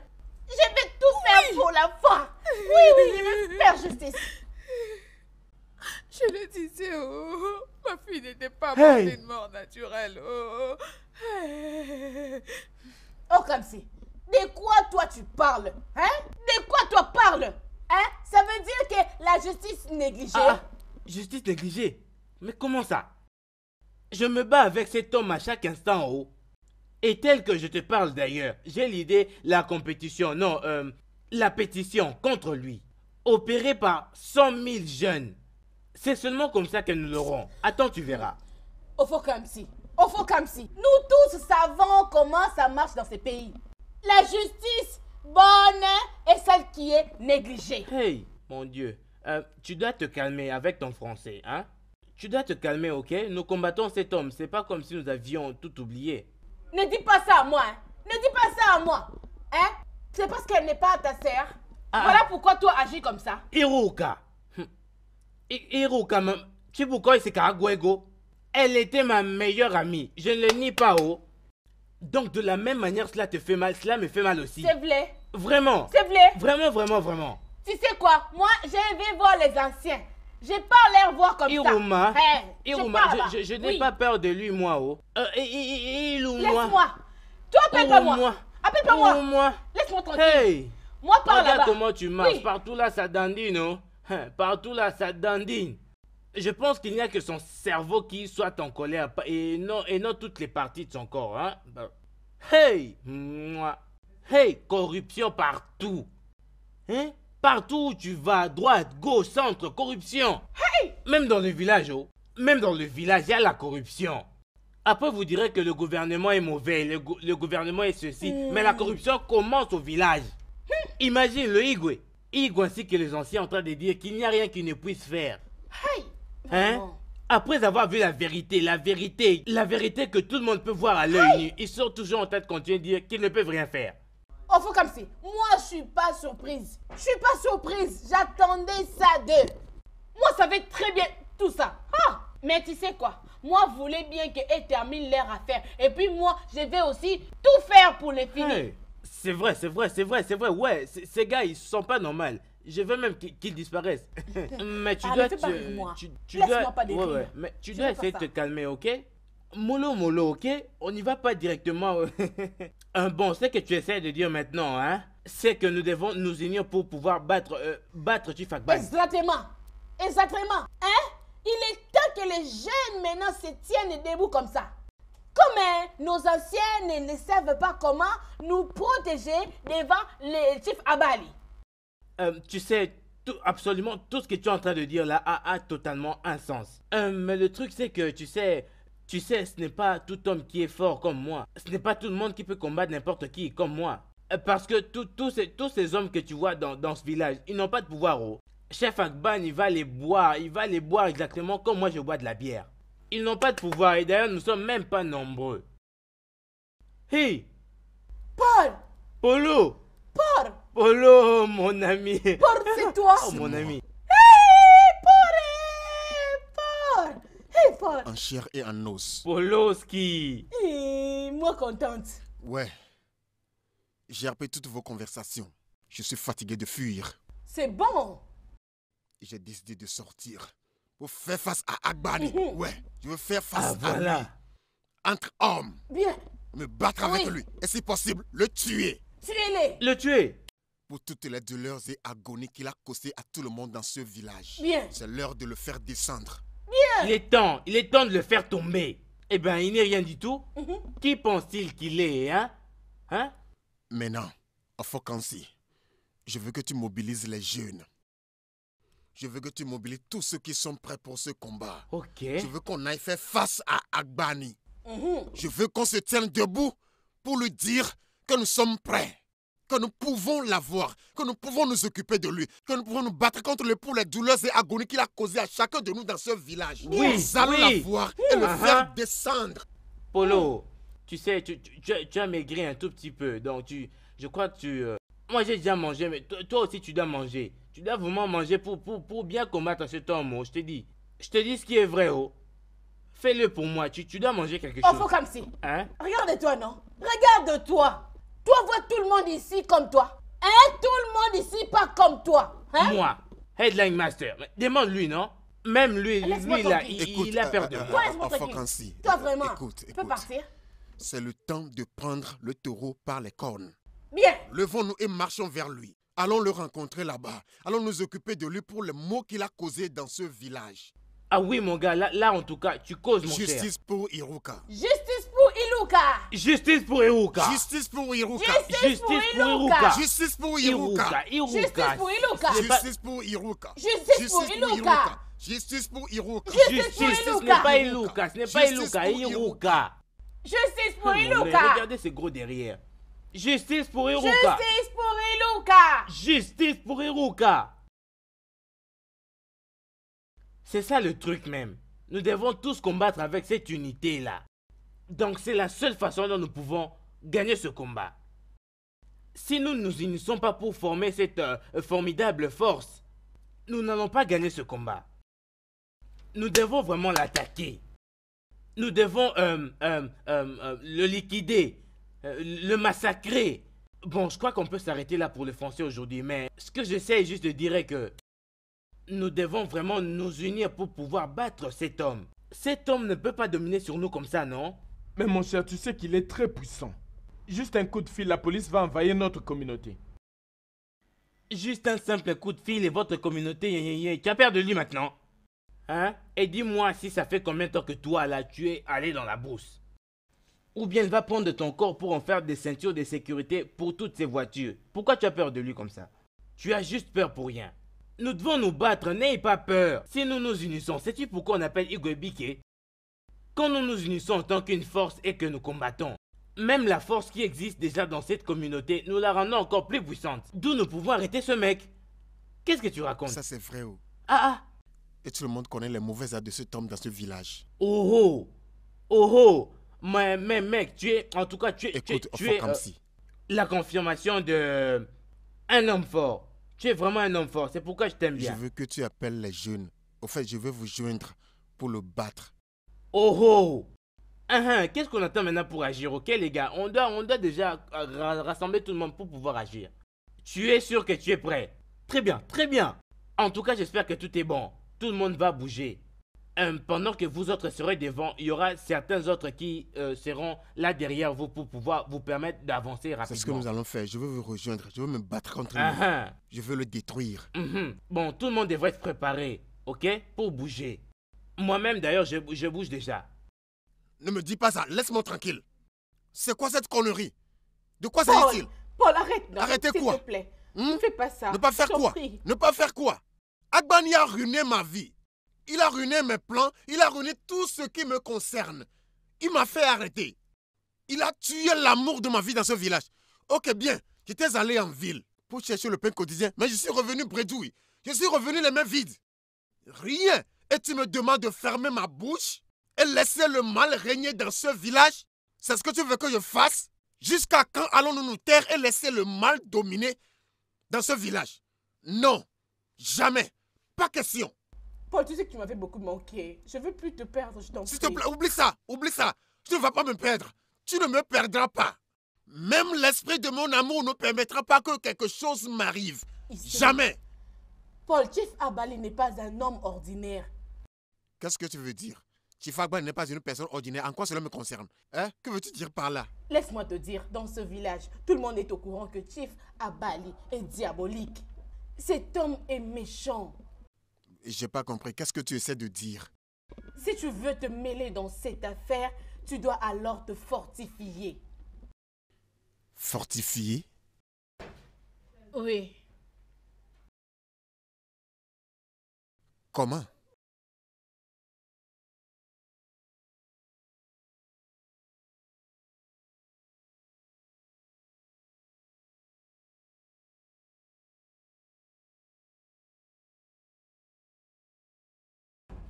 Je vais tout faire pour la voir. Oui, oui, je vais faire justice. Je le disais, oh, ma fille n'était pas morte de mort naturelle. Oh, oh comme si. De quoi toi tu parles Hein De quoi toi parles Hein Ça veut dire que la justice négligée. Ah, ah, justice négligée Mais comment ça je me bats avec cet homme à chaque instant, haut oh. Et tel que je te parle d'ailleurs, j'ai l'idée, la compétition, non, euh, la pétition contre lui, opérée par 100 000 jeunes. C'est seulement comme ça que nous l'aurons. Attends, tu verras. Au au comme si nous tous savons comment ça marche dans ces pays. La justice bonne est celle qui est négligée. Hey, mon Dieu, euh, tu dois te calmer avec ton français, hein tu dois te calmer, ok Nous combattons cet homme. C'est pas comme si nous avions tout oublié. Ne dis pas ça à moi. Hein. Ne dis pas ça à moi. Hein C'est parce qu'elle n'est pas ta sœur. Ah, ah. voilà pourquoi toi agis comme ça. Iruka, maman. tu sais pourquoi c'est go Elle était ma meilleure amie. Je ne le nie pas, oh. Donc de la même manière, cela te fait mal, cela me fait mal aussi. C'est vrai. Vraiment. C'est vrai. Vraiment, vraiment, vraiment. Tu sais quoi Moi, j'ai vais voir les anciens. J'ai pas l'air voir comme Iruma, ça. Eh, hey, Iruma, je, n'ai pas peur de lui, moi. Oh. Euh, Laisse-moi. Toi, appelle-moi. moi. Appelle-moi. moi. moi appelle pas moi laisse moi tranquille. Hey. Moi, par Regarde comment tu marches. Partout là, ça dandine. Oh. Hein, partout là, ça dandine. Je pense qu'il n'y a que son cerveau qui soit en colère et non, et non toutes les parties de son corps. Hein. Hey. Moi. Hey, corruption partout. Hein? Partout où tu vas, droite, gauche, centre, corruption. même dans le village, oh. Même dans le village, il y a la corruption. Après, vous direz que le gouvernement est mauvais, le, gouvernement est ceci. Hmm. Mais la corruption commence au village. Hmm. Imagine le Igwe. Igwe ainsi que les anciens en train de dire qu'il n'y a rien qu'ils ne puissent faire. Hein Après avoir vu la vérité, la vérité, la vérité que tout le monde peut voir à l'œil nu, ils sont toujours en tête de continuer à dire qu'ils ne peuvent rien faire. On fait comme si. Moi, je suis pas surprise. Je suis pas surprise. J'attendais ça d'eux. Moi, ça savais très bien tout ça. Ah! Mais tu sais quoi Moi, je voulais bien qu'elle termine leur affaire. Et puis moi, je vais aussi tout faire pour les finir. c'est vrai, c'est vrai, c'est vrai, c'est vrai. Ouais, ces gars, ils sont pas normaux. Je veux même qu'ils disparaissent. mais tu ah, dois... tu, moi. tu, dois... Pas ouais, Mais tu dois essayer de te calmer, ok mollo mollo, ok On n'y va pas directement. Un euh, hein, bon, ce que tu essaies de dire maintenant, hein, c'est que nous devons nous unir pour pouvoir battre, euh, battre Exactement. Exactement. Hein Il est temps que les jeunes maintenant se tiennent debout comme ça. Comment hein, nos anciens ne, savent pas comment nous protéger devant les chief Abali. Euh, tu sais, absolument tout ce que tu es en train de dire là a, totalement un sens. Euh, mais le truc c'est que, tu sais, tu sais, ce n'est pas tout homme qui est fort comme moi. Ce n'est pas tout le monde qui peut combattre n'importe qui comme moi. Euh, parce que tous ces, tous ces hommes que tu vois dans, ce village, ils n'ont pas de pouvoir. Oh. Chef Akban, il va les boire. Il va les boire exactement comme moi je bois de la bière. Ils n'ont pas de pouvoir et d'ailleurs, nous sommes même pas nombreux. Hey Paul Polo Paul Polo, mon ami Paul, toi oh, mon ami En chair et en os. Poloski. Et moi contente. Ouais. J'ai appris toutes vos conversations. Je suis fatigué de fuir. C'est bon. J'ai décidé de sortir pour faire face à Agbani. Mhm. Ouais, je veux faire face ah, à Entre hommes. Bien. Me battre avec lui et si possible, le tuer. le Le tuer. Pour toutes les douleurs et agonies qu'il a causées à tout le monde dans ce village. Bien. C'est l'heure de le faire descendre. Il est temps, il est temps de le faire tomber. Eh ben, il n'est rien du tout. Mhm. Qui pense-t-il qu'il est, hein Hein Maintenant, Fokansi, je veux que tu mobilises les jeunes. Je veux que tu mobilises tous ceux qui sont prêts pour ce combat. Ok. Je veux qu'on aille faire face à Agbani. Mhm. Je veux qu'on se tienne debout pour lui dire que nous sommes prêts que nous pouvons l'avoir, que nous pouvons nous occuper de lui, que nous pouvons nous battre contre les pour les douleurs et agonies qu'il a causé à chacun de nous dans ce village. Oui, nous allons l'avoir et le ah faire ah. descendre. Polo, tu sais, tu, tu, as maigri un tout petit peu, donc tu, je crois que tu... Euh, moi j'ai déjà mangé, mais toi, aussi tu dois manger. Tu dois vraiment manger pour, pour, pour bien combattre cet homme, je te dis. Je te dis ce qui est vrai, oh. Fais-le pour moi, tu, tu dois manger quelque oh, chose. Oh, faut comme si. Hein? Regarde-toi, non Regarde-toi toi, vois tout le monde ici comme toi. Hein? Tout le monde ici pas comme toi. Hein? Moi, Headline Master. Demande-lui, non? Même lui, ah, lui, il, écoute, il a peur de moi. Euh, euh, toi vraiment, écoute, partir. C'est le temps de prendre le taureau par les cornes. Bien. Levons-nous et marchons vers lui. Allons le rencontrer là-bas. Allons nous occuper de lui pour les maux qu'il a causé dans ce village. Ah oui, mon gars, là, en tout cas, tu causes mon Justice pour Hiroka. Justice pour Iruka. Justice pour Iruka. Justice pour Iruka. Justice pour Iruka. Justice pour Iruka. Justice pour Iruka. Justice pour Iruka. Justice pour Iruka. Justice pour Iruka. Ce n'est pas Iruka, ce n'est pas Iruka, Iruka. Justice pour Iruka. Regardez ce gros derrière. Justice pour Iruka. Justice pour Iruka. Justice pour Iruka. C'est ça le truc même. Nous devons tous combattre avec cette unité-là. Donc c'est la seule façon dont nous pouvons gagner ce combat. Si nous ne nous unissons pas pour former cette euh, formidable force, nous n'allons pas gagner ce combat. Nous devons vraiment l'attaquer. Nous devons euh, euh, le liquider, le massacrer. Bon, je crois qu'on peut s'arrêter là pour le français aujourd'hui, mais ce que j'essaie juste de dire est que nous devons vraiment nous unir pour pouvoir battre cet homme. Cet homme ne peut pas dominer sur nous comme ça, non mais mon cher, tu sais qu'il est très puissant. Juste un coup de fil, la police va envahir notre communauté. Juste un simple coup de fil et votre communauté, yé, tu a peur de lui maintenant Hein Et dis-moi si ça fait combien de temps que toi, là, tu es allé dans la brousse Ou bien il va prendre ton corps pour en faire des ceintures de sécurité pour toutes ces voitures. Pourquoi tu as peur de lui comme ça Tu as juste peur pour rien. Nous devons nous battre, n'ayez pas peur. Si nous nous unissons, sais-tu pourquoi on appelle Igwe Bike quand nous nous unissons en tant qu'une force et que nous combattons. Même la force qui existe déjà dans cette communauté, nous la rendons encore plus puissante. D'où nous pouvons arrêter ce mec. Qu'est-ce que tu racontes Ça c'est vrai. Oh. Ah ah Et tout le monde connaît les mauvais arts de ce homme dans ce village. Oh oh Oh oh mais, mec, tu es... En tout cas, tu es... Écoute, tu, es, tu euh, La confirmation de... Euh, un homme fort. Tu es vraiment un homme fort. C'est pourquoi je t'aime bien. Je veux que tu appelles les jeunes. Au fait, je veux vous joindre pour le battre. Oh oh ah, ah, Qu'est-ce qu'on attend maintenant pour agir Ok les gars, on doit, on doit déjà euh, rassembler tout le monde pour pouvoir agir. Tu es sûr que tu es prêt Très bien, très bien. En tout cas, j'espère que tout est bon. Tout le monde va bouger. Euh, pendant que vous autres serez devant, il y aura certains autres qui euh, seront là derrière vous pour pouvoir vous permettre d'avancer rapidement. C'est ce que nous allons faire. Je veux vous rejoindre. Je veux me battre contre ah, lui. Je veux le détruire. Mhm. Bon, tout le monde devrait être préparé, ok Pour bouger. Moi-même, d'ailleurs, je, bouge déjà. Ne me dis pas ça, laisse-moi tranquille. C'est quoi cette connerie De quoi s'agit-il Paul, arrête, Arrêtez quoi S'il te plaît. Ne hmm? fais pas ça. Ne pas faire quoi Ne pas faire quoi Agbani a ruiné ma vie. Il a ruiné mes plans. Il a ruiné tout ce qui me concerne. Il m'a fait arrêter. Il a tué l'amour de ma vie dans ce village. Ok, bien. J'étais allé en ville pour chercher le pain quotidien, mais je suis revenu bredouille. Je suis revenu les mains vides. Rien. Et tu me demandes de fermer ma bouche et laisser le mal régner dans ce village C'est ce que tu veux que je fasse Jusqu'à quand allons-nous nous taire et laisser le mal dominer dans ce village Non, jamais. Pas question. Paul, tu sais que tu m'avais beaucoup manqué. Je veux plus te perdre, je t'en S'il te plaît, oublie ça, oublie ça. Tu ne vas pas me perdre. Tu ne me perdras pas. Même l'esprit de mon amour ne permettra pas que quelque chose m'arrive. Jamais. Paul, Chief Abali n'est pas un homme ordinaire. Qu'est-ce que tu veux dire Chifagba n'est pas une personne ordinaire. En quoi cela me concerne Hein Que veux-tu dire par là Laisse-moi te dire, dans ce village, tout le monde est au courant que Chief Abali est diabolique. Cet homme est méchant. J'ai pas compris. Qu'est-ce que tu essaies de dire Si tu veux te mêler dans cette affaire, tu dois alors te fortifier. Fortifier Oui. Comment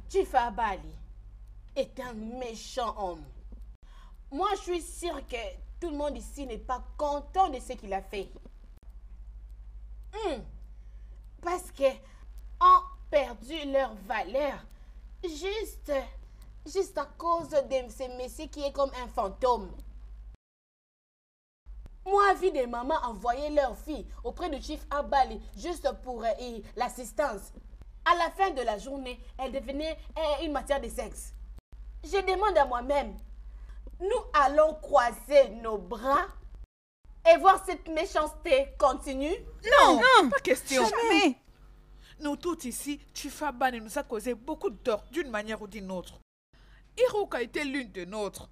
Chief Abali est un méchant homme. Moi, je suis sûre que tout le monde ici n'est pas content de ce qu'il a fait. Hmm. Parce que ont perdu leur valeur juste, juste à cause de ce messie qui est comme un fantôme. Moi, vu des mamans envoyer leur fille auprès de chief Abali juste pour euh, l'assistance à la fin de la journée, elle devenait euh, une matière de sexe. Je demande à moi-même, nous allons croiser nos bras et voir cette méchanceté continue Non, pas question. Jamais. Nous tous ici, tu et nous a causé beaucoup de tort d'une manière ou d'une autre. Hiroka était l'une de nôtres.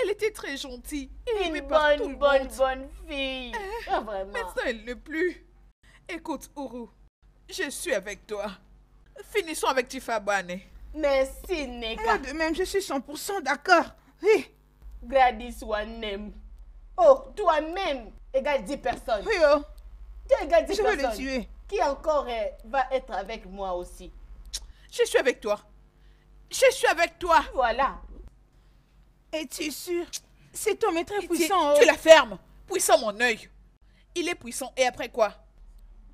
Elle était très gentille. Et Une bonne, tout bonne, bonne fille. Eh, ah, Mais oh, elle ne plus. Écoute, Uru, je suis avec toi. Finissons avec Tifa Bane. Merci, Neka. de même, je suis 100% d'accord. Oui. Gladys, toi Oh, toi-même, égale 10 personnes. Oui, oh. Tu 10 personnes. Je veux le tuer. Qui encore eh, va être avec moi aussi Je suis avec toi. Je suis avec toi. Voilà. Es-tu sûr C'est homme est très puissant. Oh. Tu, la fermes. Puissant mon œil. Il est puissant. Et après quoi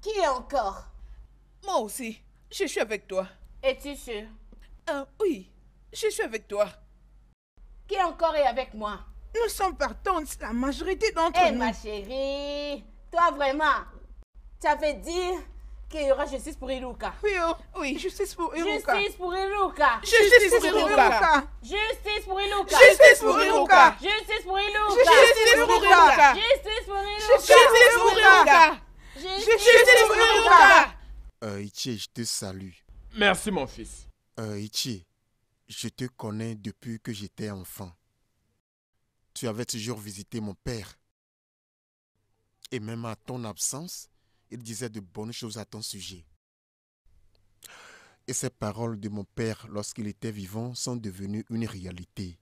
Qui encore Moi aussi. Je suis avec toi. Es-tu sûr euh, Oui, je suis avec toi. Qui encore est avec moi Nous sommes partants, la majorité d'entre nous. Eh ma chérie, toi vraiment, tu avais dit qu'il y aura justice pour Iluka. Oui, oh, oui, justice pour Iluka. Justice pour Iluka. Justice pour Iluka. Justice pour Iluka. Justice pour Iluka. Justice pour Iluka. Justice pour Iluka. Justice pour Iluka. Justice pour Iluka. Justice pour Iluka. Euh, je te salue. Merci, mon fils. Euh, je te connais depuis que j'étais enfant. Tu avais toujours visité mon père. Et même à ton absence, il disait de bonnes choses à ton sujet. Et ces paroles de mon père lorsqu'il était vivant sont devenues une réalité.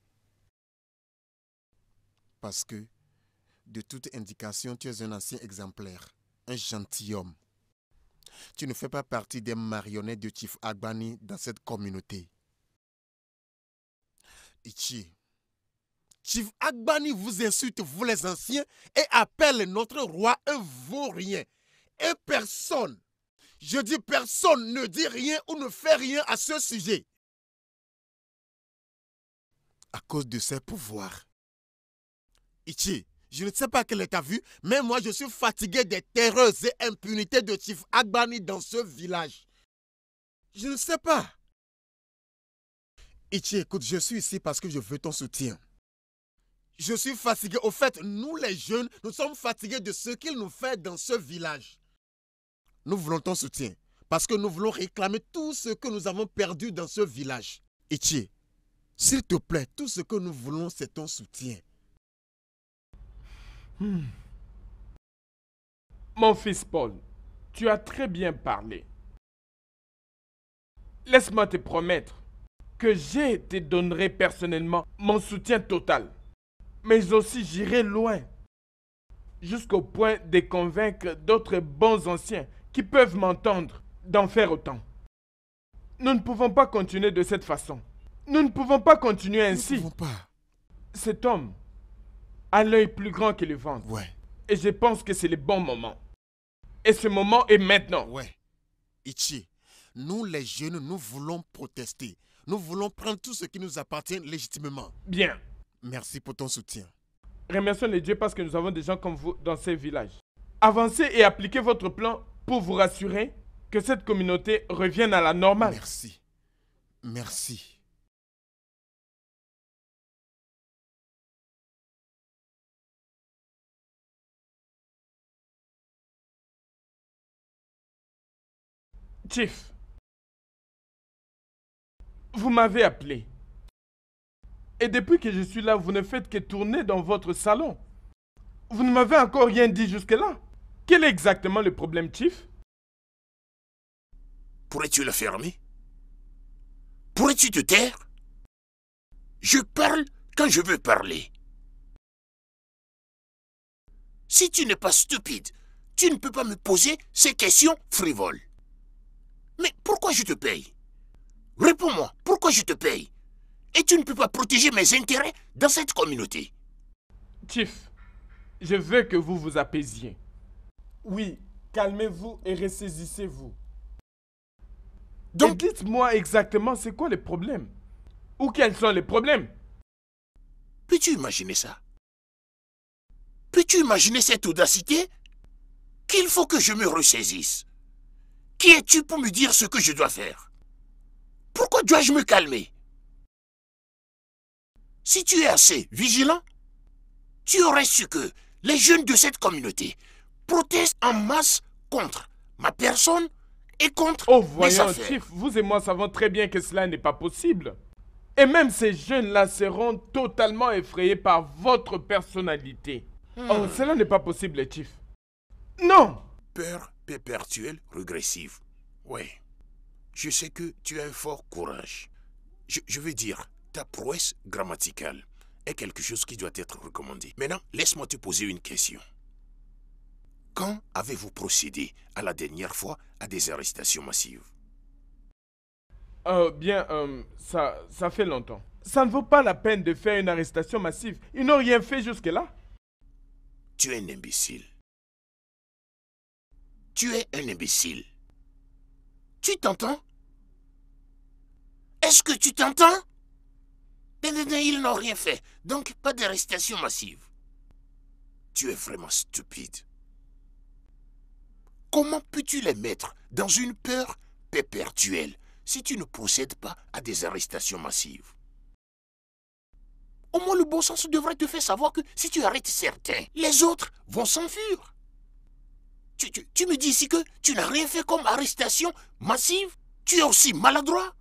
Parce que, de toute indication, tu es un ancien exemplaire, un gentilhomme. Tu ne fais pas partie des marionnettes de Chief Agbani dans cette communauté. Ichi, Chief Agbani vous insulte, vous les anciens, et appelle notre roi un vaurien. Et personne, je dis personne, ne dit rien ou ne fait rien à ce sujet. À cause de ses pouvoirs. Ichi, je ne sais pas quelle est ta vue, mais moi je suis fatigué des terreurs et impunités de Chief Agbani dans ce village. Je ne sais pas. Ichi, écoute, je suis ici parce que je veux ton soutien. Je suis fatigué. Au fait, nous les jeunes, nous sommes fatigués de ce qu'il nous fait dans ce village. Nous voulons ton soutien parce que nous voulons réclamer tout ce que nous avons perdu dans ce village. Ichi, s'il te plaît, tout ce que nous voulons, c'est ton soutien. Mon fils Paul, tu as très bien parlé. Laisse-moi te promettre que je te donnerai personnellement mon soutien total. Mais aussi j'irai loin, jusqu'au point de convaincre d'autres bons anciens qui peuvent m'entendre d'en faire autant. Nous ne pouvons pas continuer de cette façon. Nous ne pouvons pas continuer ainsi. Nous pas. Cet homme un l'œil plus grand que le ventre. Ouais. Et je pense que c'est le bon moment. Et ce moment est maintenant. Ouais. Ichi, nous les jeunes, nous voulons protester. Nous voulons prendre tout ce qui nous appartient légitimement. Bien. Merci pour ton soutien. Remercions les dieux parce que nous avons des gens comme vous dans ces villages. Avancez et appliquez votre plan pour vous rassurer que cette communauté revienne à la normale. Merci. Merci. Chief, vous m'avez appelé. Et depuis que je suis là, vous ne faites que tourner dans votre salon. Vous ne m'avez encore rien dit jusque-là. Quel est exactement le problème, Chief Pourrais-tu le fermer Pourrais-tu te taire Je parle quand je veux parler. Si tu n'es pas stupide, tu ne peux pas me poser ces questions frivoles. Mais pourquoi je te paye Réponds-moi, pourquoi je te paye Et tu ne peux pas protéger mes intérêts dans cette communauté Chief, je veux que vous vous apaisiez. Oui, calmez-vous et ressaisissez-vous. Donc dites-moi exactement c'est quoi le problème Ou quels sont les problèmes Peux-tu imaginer ça Peux-tu imaginer cette audacité Qu'il faut que je me ressaisisse qui es-tu pour me dire ce que je dois faire Pourquoi dois-je me calmer Si tu es assez vigilant, tu aurais su que les jeunes de cette communauté protestent en masse contre ma personne et contre oh, voyons, Chief, vous et moi savons très bien que cela n'est pas possible. Et même ces jeunes-là seront totalement effrayés par votre personnalité. Hmm. Oh, cela n'est pas possible, Chief. Non Père, perpétuelle régressive. Oui. Je sais que tu as un fort courage. Je, veux dire, ta prouesse grammaticale est quelque chose qui doit être recommandé. Maintenant, laisse-moi te poser une question. Quand avez-vous procédé à la dernière fois à des arrestations massives euh, bien, euh, ça, ça fait longtemps. Ça ne vaut pas la peine de faire une arrestation massive. Ils n'ont rien fait jusque-là. Tu es un imbécile. Tu es un imbécile. Tu t'entends Est-ce que tu t'entends Ils n'ont rien fait, donc pas d'arrestation massive. Tu es vraiment stupide. Comment peux-tu les mettre dans une peur perpétuelle si tu ne procèdes pas à des arrestations massives Au moins le bon sens devrait te faire savoir que si tu arrêtes certains, les autres vont s'enfuir tu, me dis ici que tu n'as rien fait comme arrestation massive Tu es aussi maladroit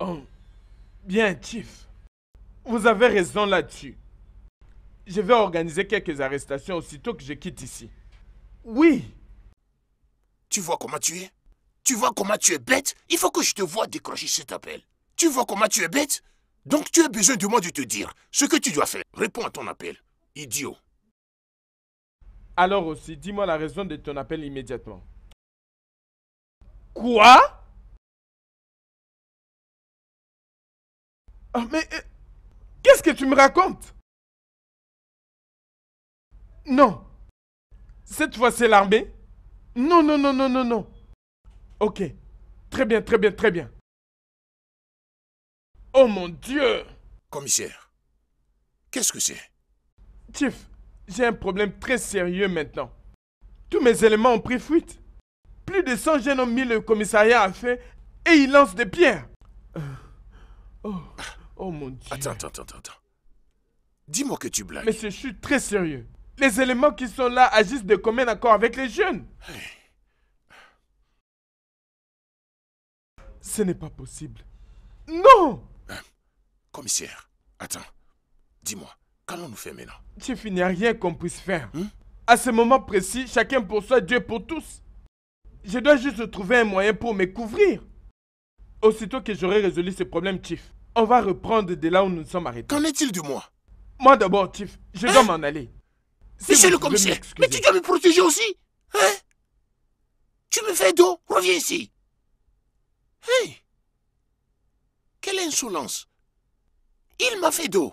Oh, bien, Chief. Vous avez raison là-dessus. Je vais organiser quelques arrestations aussitôt que je quitte ici. Oui. Tu vois comment tu es Tu vois comment tu es bête Il faut que je te vois décrocher cet appel. Tu vois comment tu es bête Donc tu as besoin de moi de te dire ce que tu dois faire. Réponds à ton appel, idiot alors aussi, dis-moi la raison de ton appel immédiatement. Quoi oh, Mais euh, qu'est-ce que tu me racontes Non. Cette fois, c'est l'armée Non, non, non, non, non, non. Ok. Très bien, très bien, très bien. Oh mon Dieu Commissaire, qu'est-ce que c'est Chief, j'ai un problème très sérieux maintenant. Tous mes éléments ont pris fuite. Plus de 100 jeunes ont mis le commissariat à feu et ils lancent des pierres. Euh. Oh. oh, mon Dieu. Attends, attends, attends, attends. Dis-moi que tu blagues. Mais je suis très sérieux. Les éléments qui sont là agissent de commun accord avec les jeunes. Ce n'est pas possible. Non hein? Commissaire, attends. Dis-moi, Qu'allons-nous faire maintenant Tu il n'y a rien qu'on puisse faire. Hmm? À ce moment précis, chacun pour soi, Dieu pour tous. Je dois juste trouver un moyen pour me couvrir. Aussitôt que j'aurai résolu ce problème, Chief, on va reprendre de là où nous sommes arrêtés. Qu'en est-il de moi Moi d'abord, Chief, je dois hein? m'en aller. Monsieur le commissaire, mais tu dois me protéger aussi Hein Tu me fais dos Reviens ici Quelle insolence Il m'a fait dos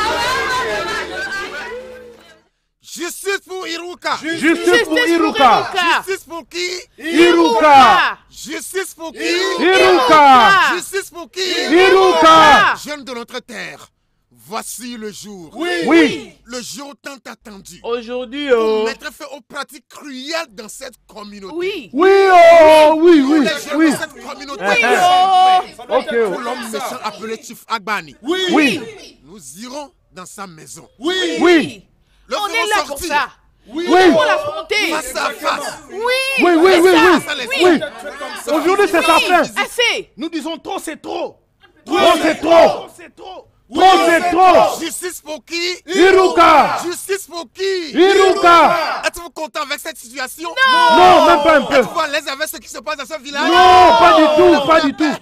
Justice pour Iruka. Justice, pour Iruka. Justice pour qui Iruka. Justice pour qui Iruka. Justice pour qui Iruka. Jeune de notre terre. Voici le jour. Oui. Le jour tant attendu. Aujourd'hui, oh. Pour mettre fin aux pratiques cruelles dans cette communauté. Oui. Oui, oh, oui, oui. Dans cette communauté. Oui, oh. Oh. oh. Pour l'homme méchant appelé Chief Agbani. Oui. oui. Nous irons dans sa maison. Oui. oui on est là pour ça. Oui, oui. pour l'affronter. Face à face. Oui, oui, oui, oui. oui. oui. Aujourd'hui, c'est sa fin. Assez. Nous disons trop, c'est trop. Trop, c'est trop. trop. c'est trop. Justice pour qui Iruka. Justice pour qui Iruka. Êtes-vous content avec cette situation Non, non même pas un peu. Êtes-vous à l'aise avec ce qui se passe dans ce village Non, pas du tout, pas du tout.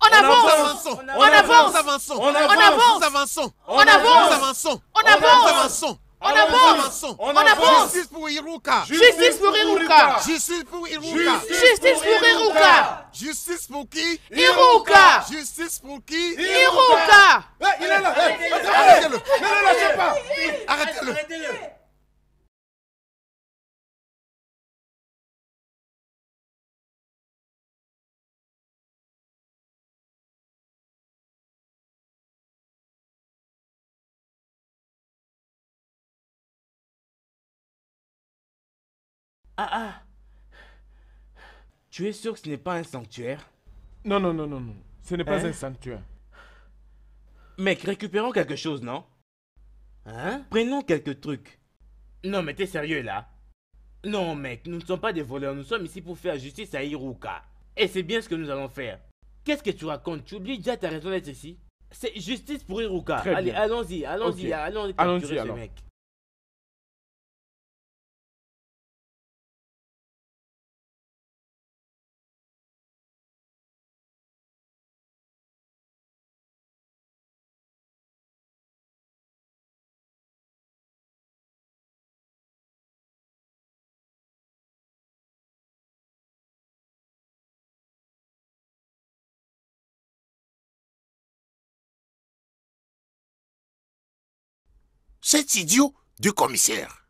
On avance. On avance. avançons. On avance. On avance. On avance. On avance. On avance. Justice pour Iruka. Justice pour Iruka. Justice pour Iruka. Justice pour Iruka. Justice pour qui Iruka. Justice pour qui Iruka. Il est là. Arrêtez-le. Ne le lâchez pas. Arrêtez-le. Ah ah Tu es sûr que ce n'est pas un sanctuaire Non, non, non, non, non. Ce n'est pas hein? un sanctuaire. Mec, récupérons quelque chose, non Hein Prenons quelques trucs. Non, mais t'es sérieux là Non, mec, nous ne sommes pas des voleurs, nous sommes ici pour faire justice à Iruka Et c'est bien ce que nous allons faire. Qu'est-ce que tu racontes Tu oublies déjà ta raison d'être ici C'est justice pour Iruka Allez, allons-y, allons-y, allons-y, allons-y, mec. cet idiot de commissaire.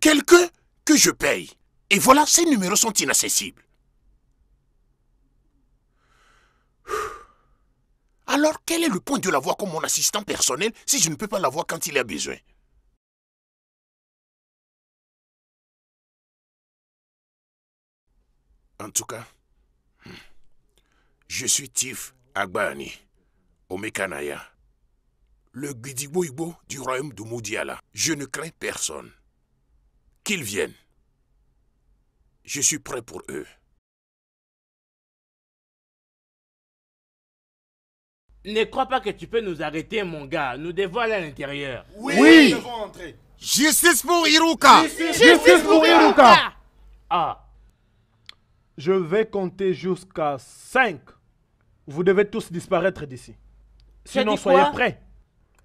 Quelqu'un que je paye. Et voilà, ces numéros sont inaccessibles. Alors quel est le point de l'avoir comme mon assistant personnel si je ne peux pas l'avoir quand il a besoin En tout cas, hmm, je suis Tiff Agbani, Omekanaya le gidigbo du royaume de Moudiala. Je ne crains personne. Qu'ils viennent. Je suis prêt pour eux. Ne crois pas que tu peux nous arrêter, mon gars. Nous devons aller à l'intérieur. Oui, nous devons entrer. Justice pour Iruka Justice, pour, Iruka Ah Je vais compter jusqu'à 5. Vous devez tous disparaître d'ici. Sinon, soyez prêts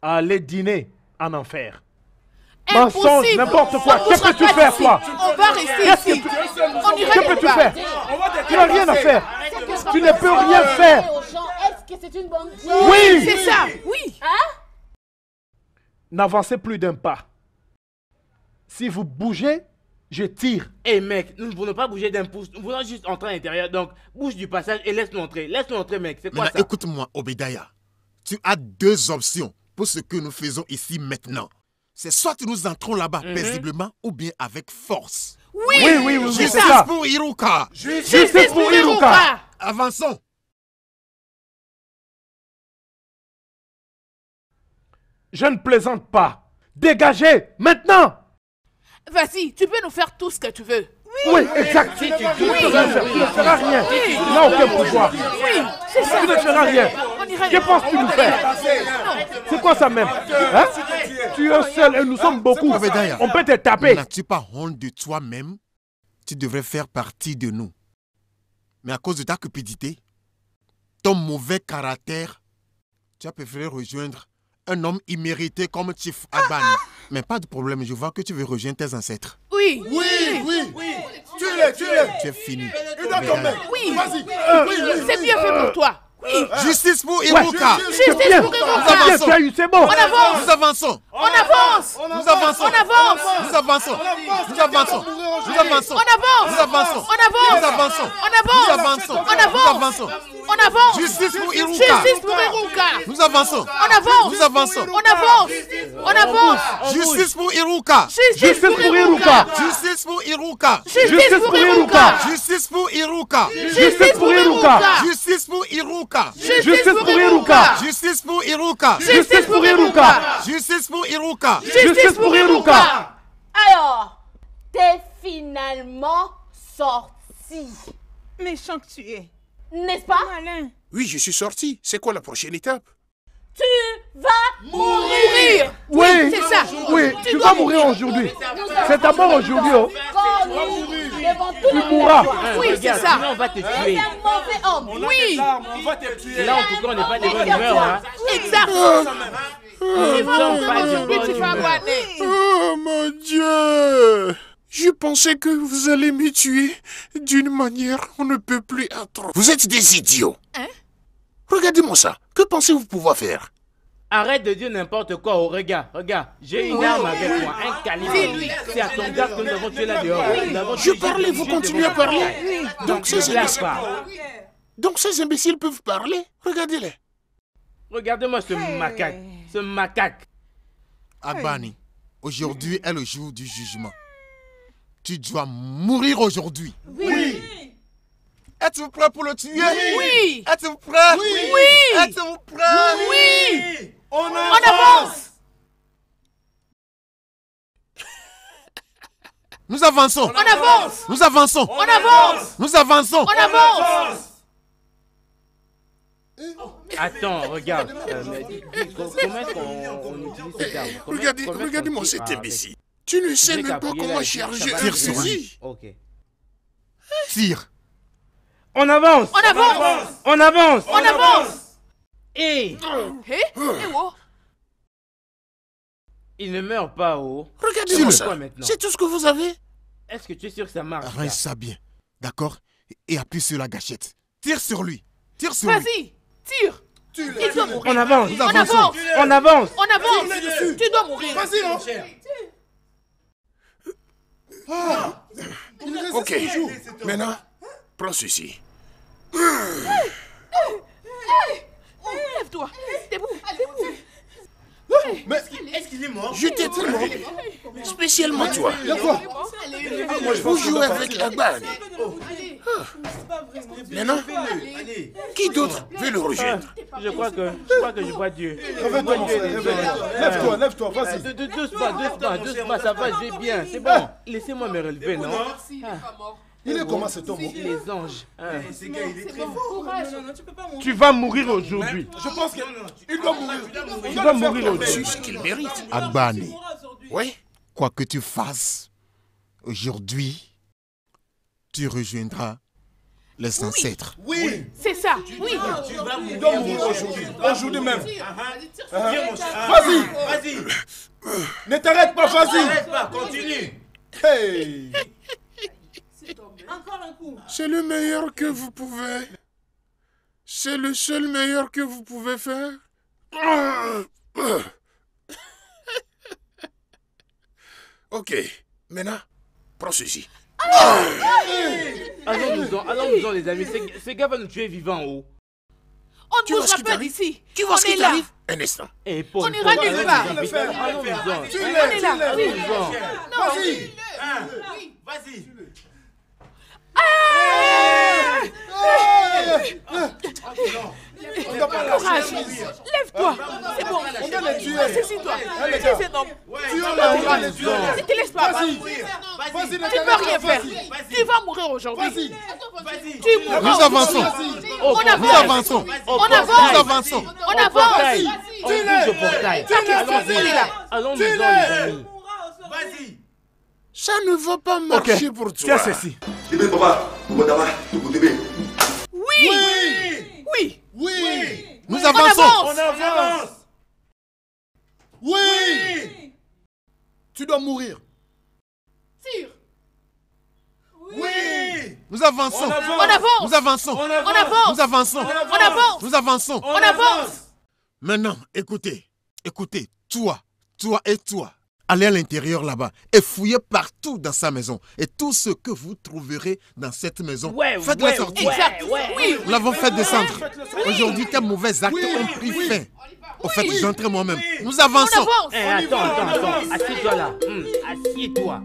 aller dîner en enfer. Mensonge, n'importe quoi. Qu'est-ce que tu fais, toi On va rester Qu'est-ce que tu... peux-tu faire Tu n'as rien à faire. Tu ne peux rien faire. Est-ce que c'est une Oui C'est ça, oui. Hein? N'avancez plus d'un pas. Si vous bougez, je tire. Eh mec, nous ne voulons pas bouger d'un pouce, nous voulons juste entrer à l'intérieur. Donc, bouge du passage et laisse-nous entrer. Laisse-nous entrer, mec. C'est quoi ça Écoute-moi, Obedaya. Tu as deux options ce que nous faisons ici maintenant. C'est soit nous entrons là-bas mhm. paisiblement ou bien avec force. Oui, oui, oui, oui justice ça. pour Iruka. Justice, pour Iruka. Avançons. Je ne plaisante pas. Dégagez, maintenant. Vas-y, tu peux nous faire tout ce que tu veux. Oui, exact. Tu, ne feras rien. Tu n'as aucun pouvoir. Oui, c'est ça. Tu ne feras rien. Que penses-tu nous faire C'est quoi ça même hein Tu es seul et nous sommes beaucoup. On peut te taper. N'as-tu pas honte de toi-même Tu devrais faire partie de nous. Mais à cause de ta cupidité, ton mauvais caractère, tu as préféré rejoindre un homme immérité comme Chief Aban. Mais pas de problème, je vois que tu veux rejoindre tes ancêtres. Oui. Oui, oui. Tu l'es, tu l'es. Tu es fini. Euh, oui. oui. C'est bien fait pour toi. Justice pour Iruka. Justice pour Iruka. C'est bon. On avance. Nous avançons. On avance. Nous avançons. On avance. Nous avançons. Nous avançons. Nous avançons. On avance. Nous avançons. On avance. Nous avançons. On avance. Nous avançons. On avance. On avance. Justice pour Iruka. Justice pour Iruka. Nous avançons. On avance. Nous avançons. On avance. On avance. Justice pour Iruka. Justice pour Iruka. Justice pour Iruka. Justice pour Iruka. Justice pour Iruka. Justice pour Iruka. Justice pour Iruka. Justice pour Iruka. Justice pour Iruka. Justice pour Iruka. Justice pour Iruka. Justice pour Iruka. Alors, t'es finalement sorti. Méchant que tu es. N'est-ce pas Malin. Oui, je suis sorti. C'est quoi la prochaine étape tu vas mourir. Oui, c'est ça. Oui, tu, vas mourir aujourd'hui. C'est ta mort aujourd'hui. Oh. Tu mourras. Oui, c'est ça. on va te tuer. Oui. On va te tuer. Là, en tout cas, on n'est pas des bonnes hein. Exact. Ah. tu vas Oh mon Dieu. Je pensais que vous allez me tuer d'une manière on ne peut plus attendre. Vous êtes des idiots. Hein Regardez-moi ça. Que pensez-vous pouvoir faire Arrête de dire n'importe quoi, au oh, regarde, regarde, j'ai une arme avec moi, un calibre. C'est à ton gars que nous avons là dehors. Je parlais, vous continuez à parler. Donc ces imbéciles. Donc ces imbéciles peuvent parler. Regardez-les. Regardez-moi ce macaque, ce macaque. Abani, aujourd'hui est le jour du jugement. Tu dois mourir aujourd'hui. Oui. Êtes-vous prêt pour le tuer Oui. Êtes-vous prêt Oui. Êtes-vous prêt Oui. On avance. Nous avançons. On avance. Nous avançons. On avance. Nous avançons. On avance. Attends, regarde. Regardez-moi cet imbécile. Tu ne sais même pas comment charger un Tire. On avance On avance On avance On avance Et Il ne meurt pas, oh Regardez-moi ça C'est tout ce que vous avez Est-ce que tu es sûr que ça marche Arrange ça bien, d'accord Et appuie sur la gâchette. Tire sur lui Tire sur lui Vas-y Tire Il doit mourir On avance On avance On avance On avance Tu dois mourir Vas-y, mon hein. cher ah. Ok, maintenant Prends ceci. Lève-toi. Debout. Debout. Mais est-ce qu'il est mort Je t'ai dit mort. Spécialement toi. Vous jouez avec la bague. Maintenant, qui d'autre veut le ah, rejoindre Je crois que je crois que je vois Dieu. Lève-toi, Lève-toi, lève-toi, ah, vas-y. Deux pas, deux pas, deux pas, ça va, j'ai bien. C'est bon. Ah. Laissez-moi me relever, non Merci, il n'est pas mort. Il est euh, comment cet homme hein? Les anges. Tu vas mourir aujourd'hui. Je pense qu'il doit mourir. Il doit mourir aujourd'hui. ce qu'il mérite. Agbani. Oui. Quoi que tu fasses, aujourd'hui, tu rejoindras les ancêtres. Oui, c'est ça. Oui. Tu vas mourir aujourd'hui. Aujourd'hui même. Ah, ah. Ah. Vas-y. Vas-y. Ne t'arrête pas, vas-y. pas, Continue. Hey. Encore un coup. C'est le meilleur que vous pouvez. C'est le seul meilleur que vous pouvez faire. ok, maintenant, prends ceci. Allons-nous-en, allons-nous-en, les amis. Ces gars vont nous tuer vivants, haut. On ne vois ce qui Tu vois ce qui t'arrive Un instant. on ira nulle part. On est là. Vas-y. Vas-y. On Courage, lève-toi. C'est bon. On toi pas. Tu ne peux rien faire. Tu vas mourir aujourd'hui. Tu Nous avançons. Nous avançons. On avance. Nous avançons. On avance. allons Vas-y. Ça ne va pas marcher pour toi. Tiens ceci. Oui. Oui. Oui. Oui. oui. Nous avançons. On avance. Oui. Tu dois mourir. Tire. Oui. Nous avançons. On avance. Nous avançons. On avance. Nous avançons. On avance. Nous avançons. On avance. Maintenant, écoutez. Écoutez, toi, toi et toi allez à l'intérieur là-bas et fouillez partout dans sa maison. Et tout ce que vous trouverez dans cette maison, faites-le sortir. Nous l'avons fait descendre. Aujourd'hui, tes mauvais acte, oui, ont pris fin. Au fait, j'entrais moi-même. Nous avançons. Eh, attends, attends, attends. Assieds-toi là. Hmm. Assieds-toi.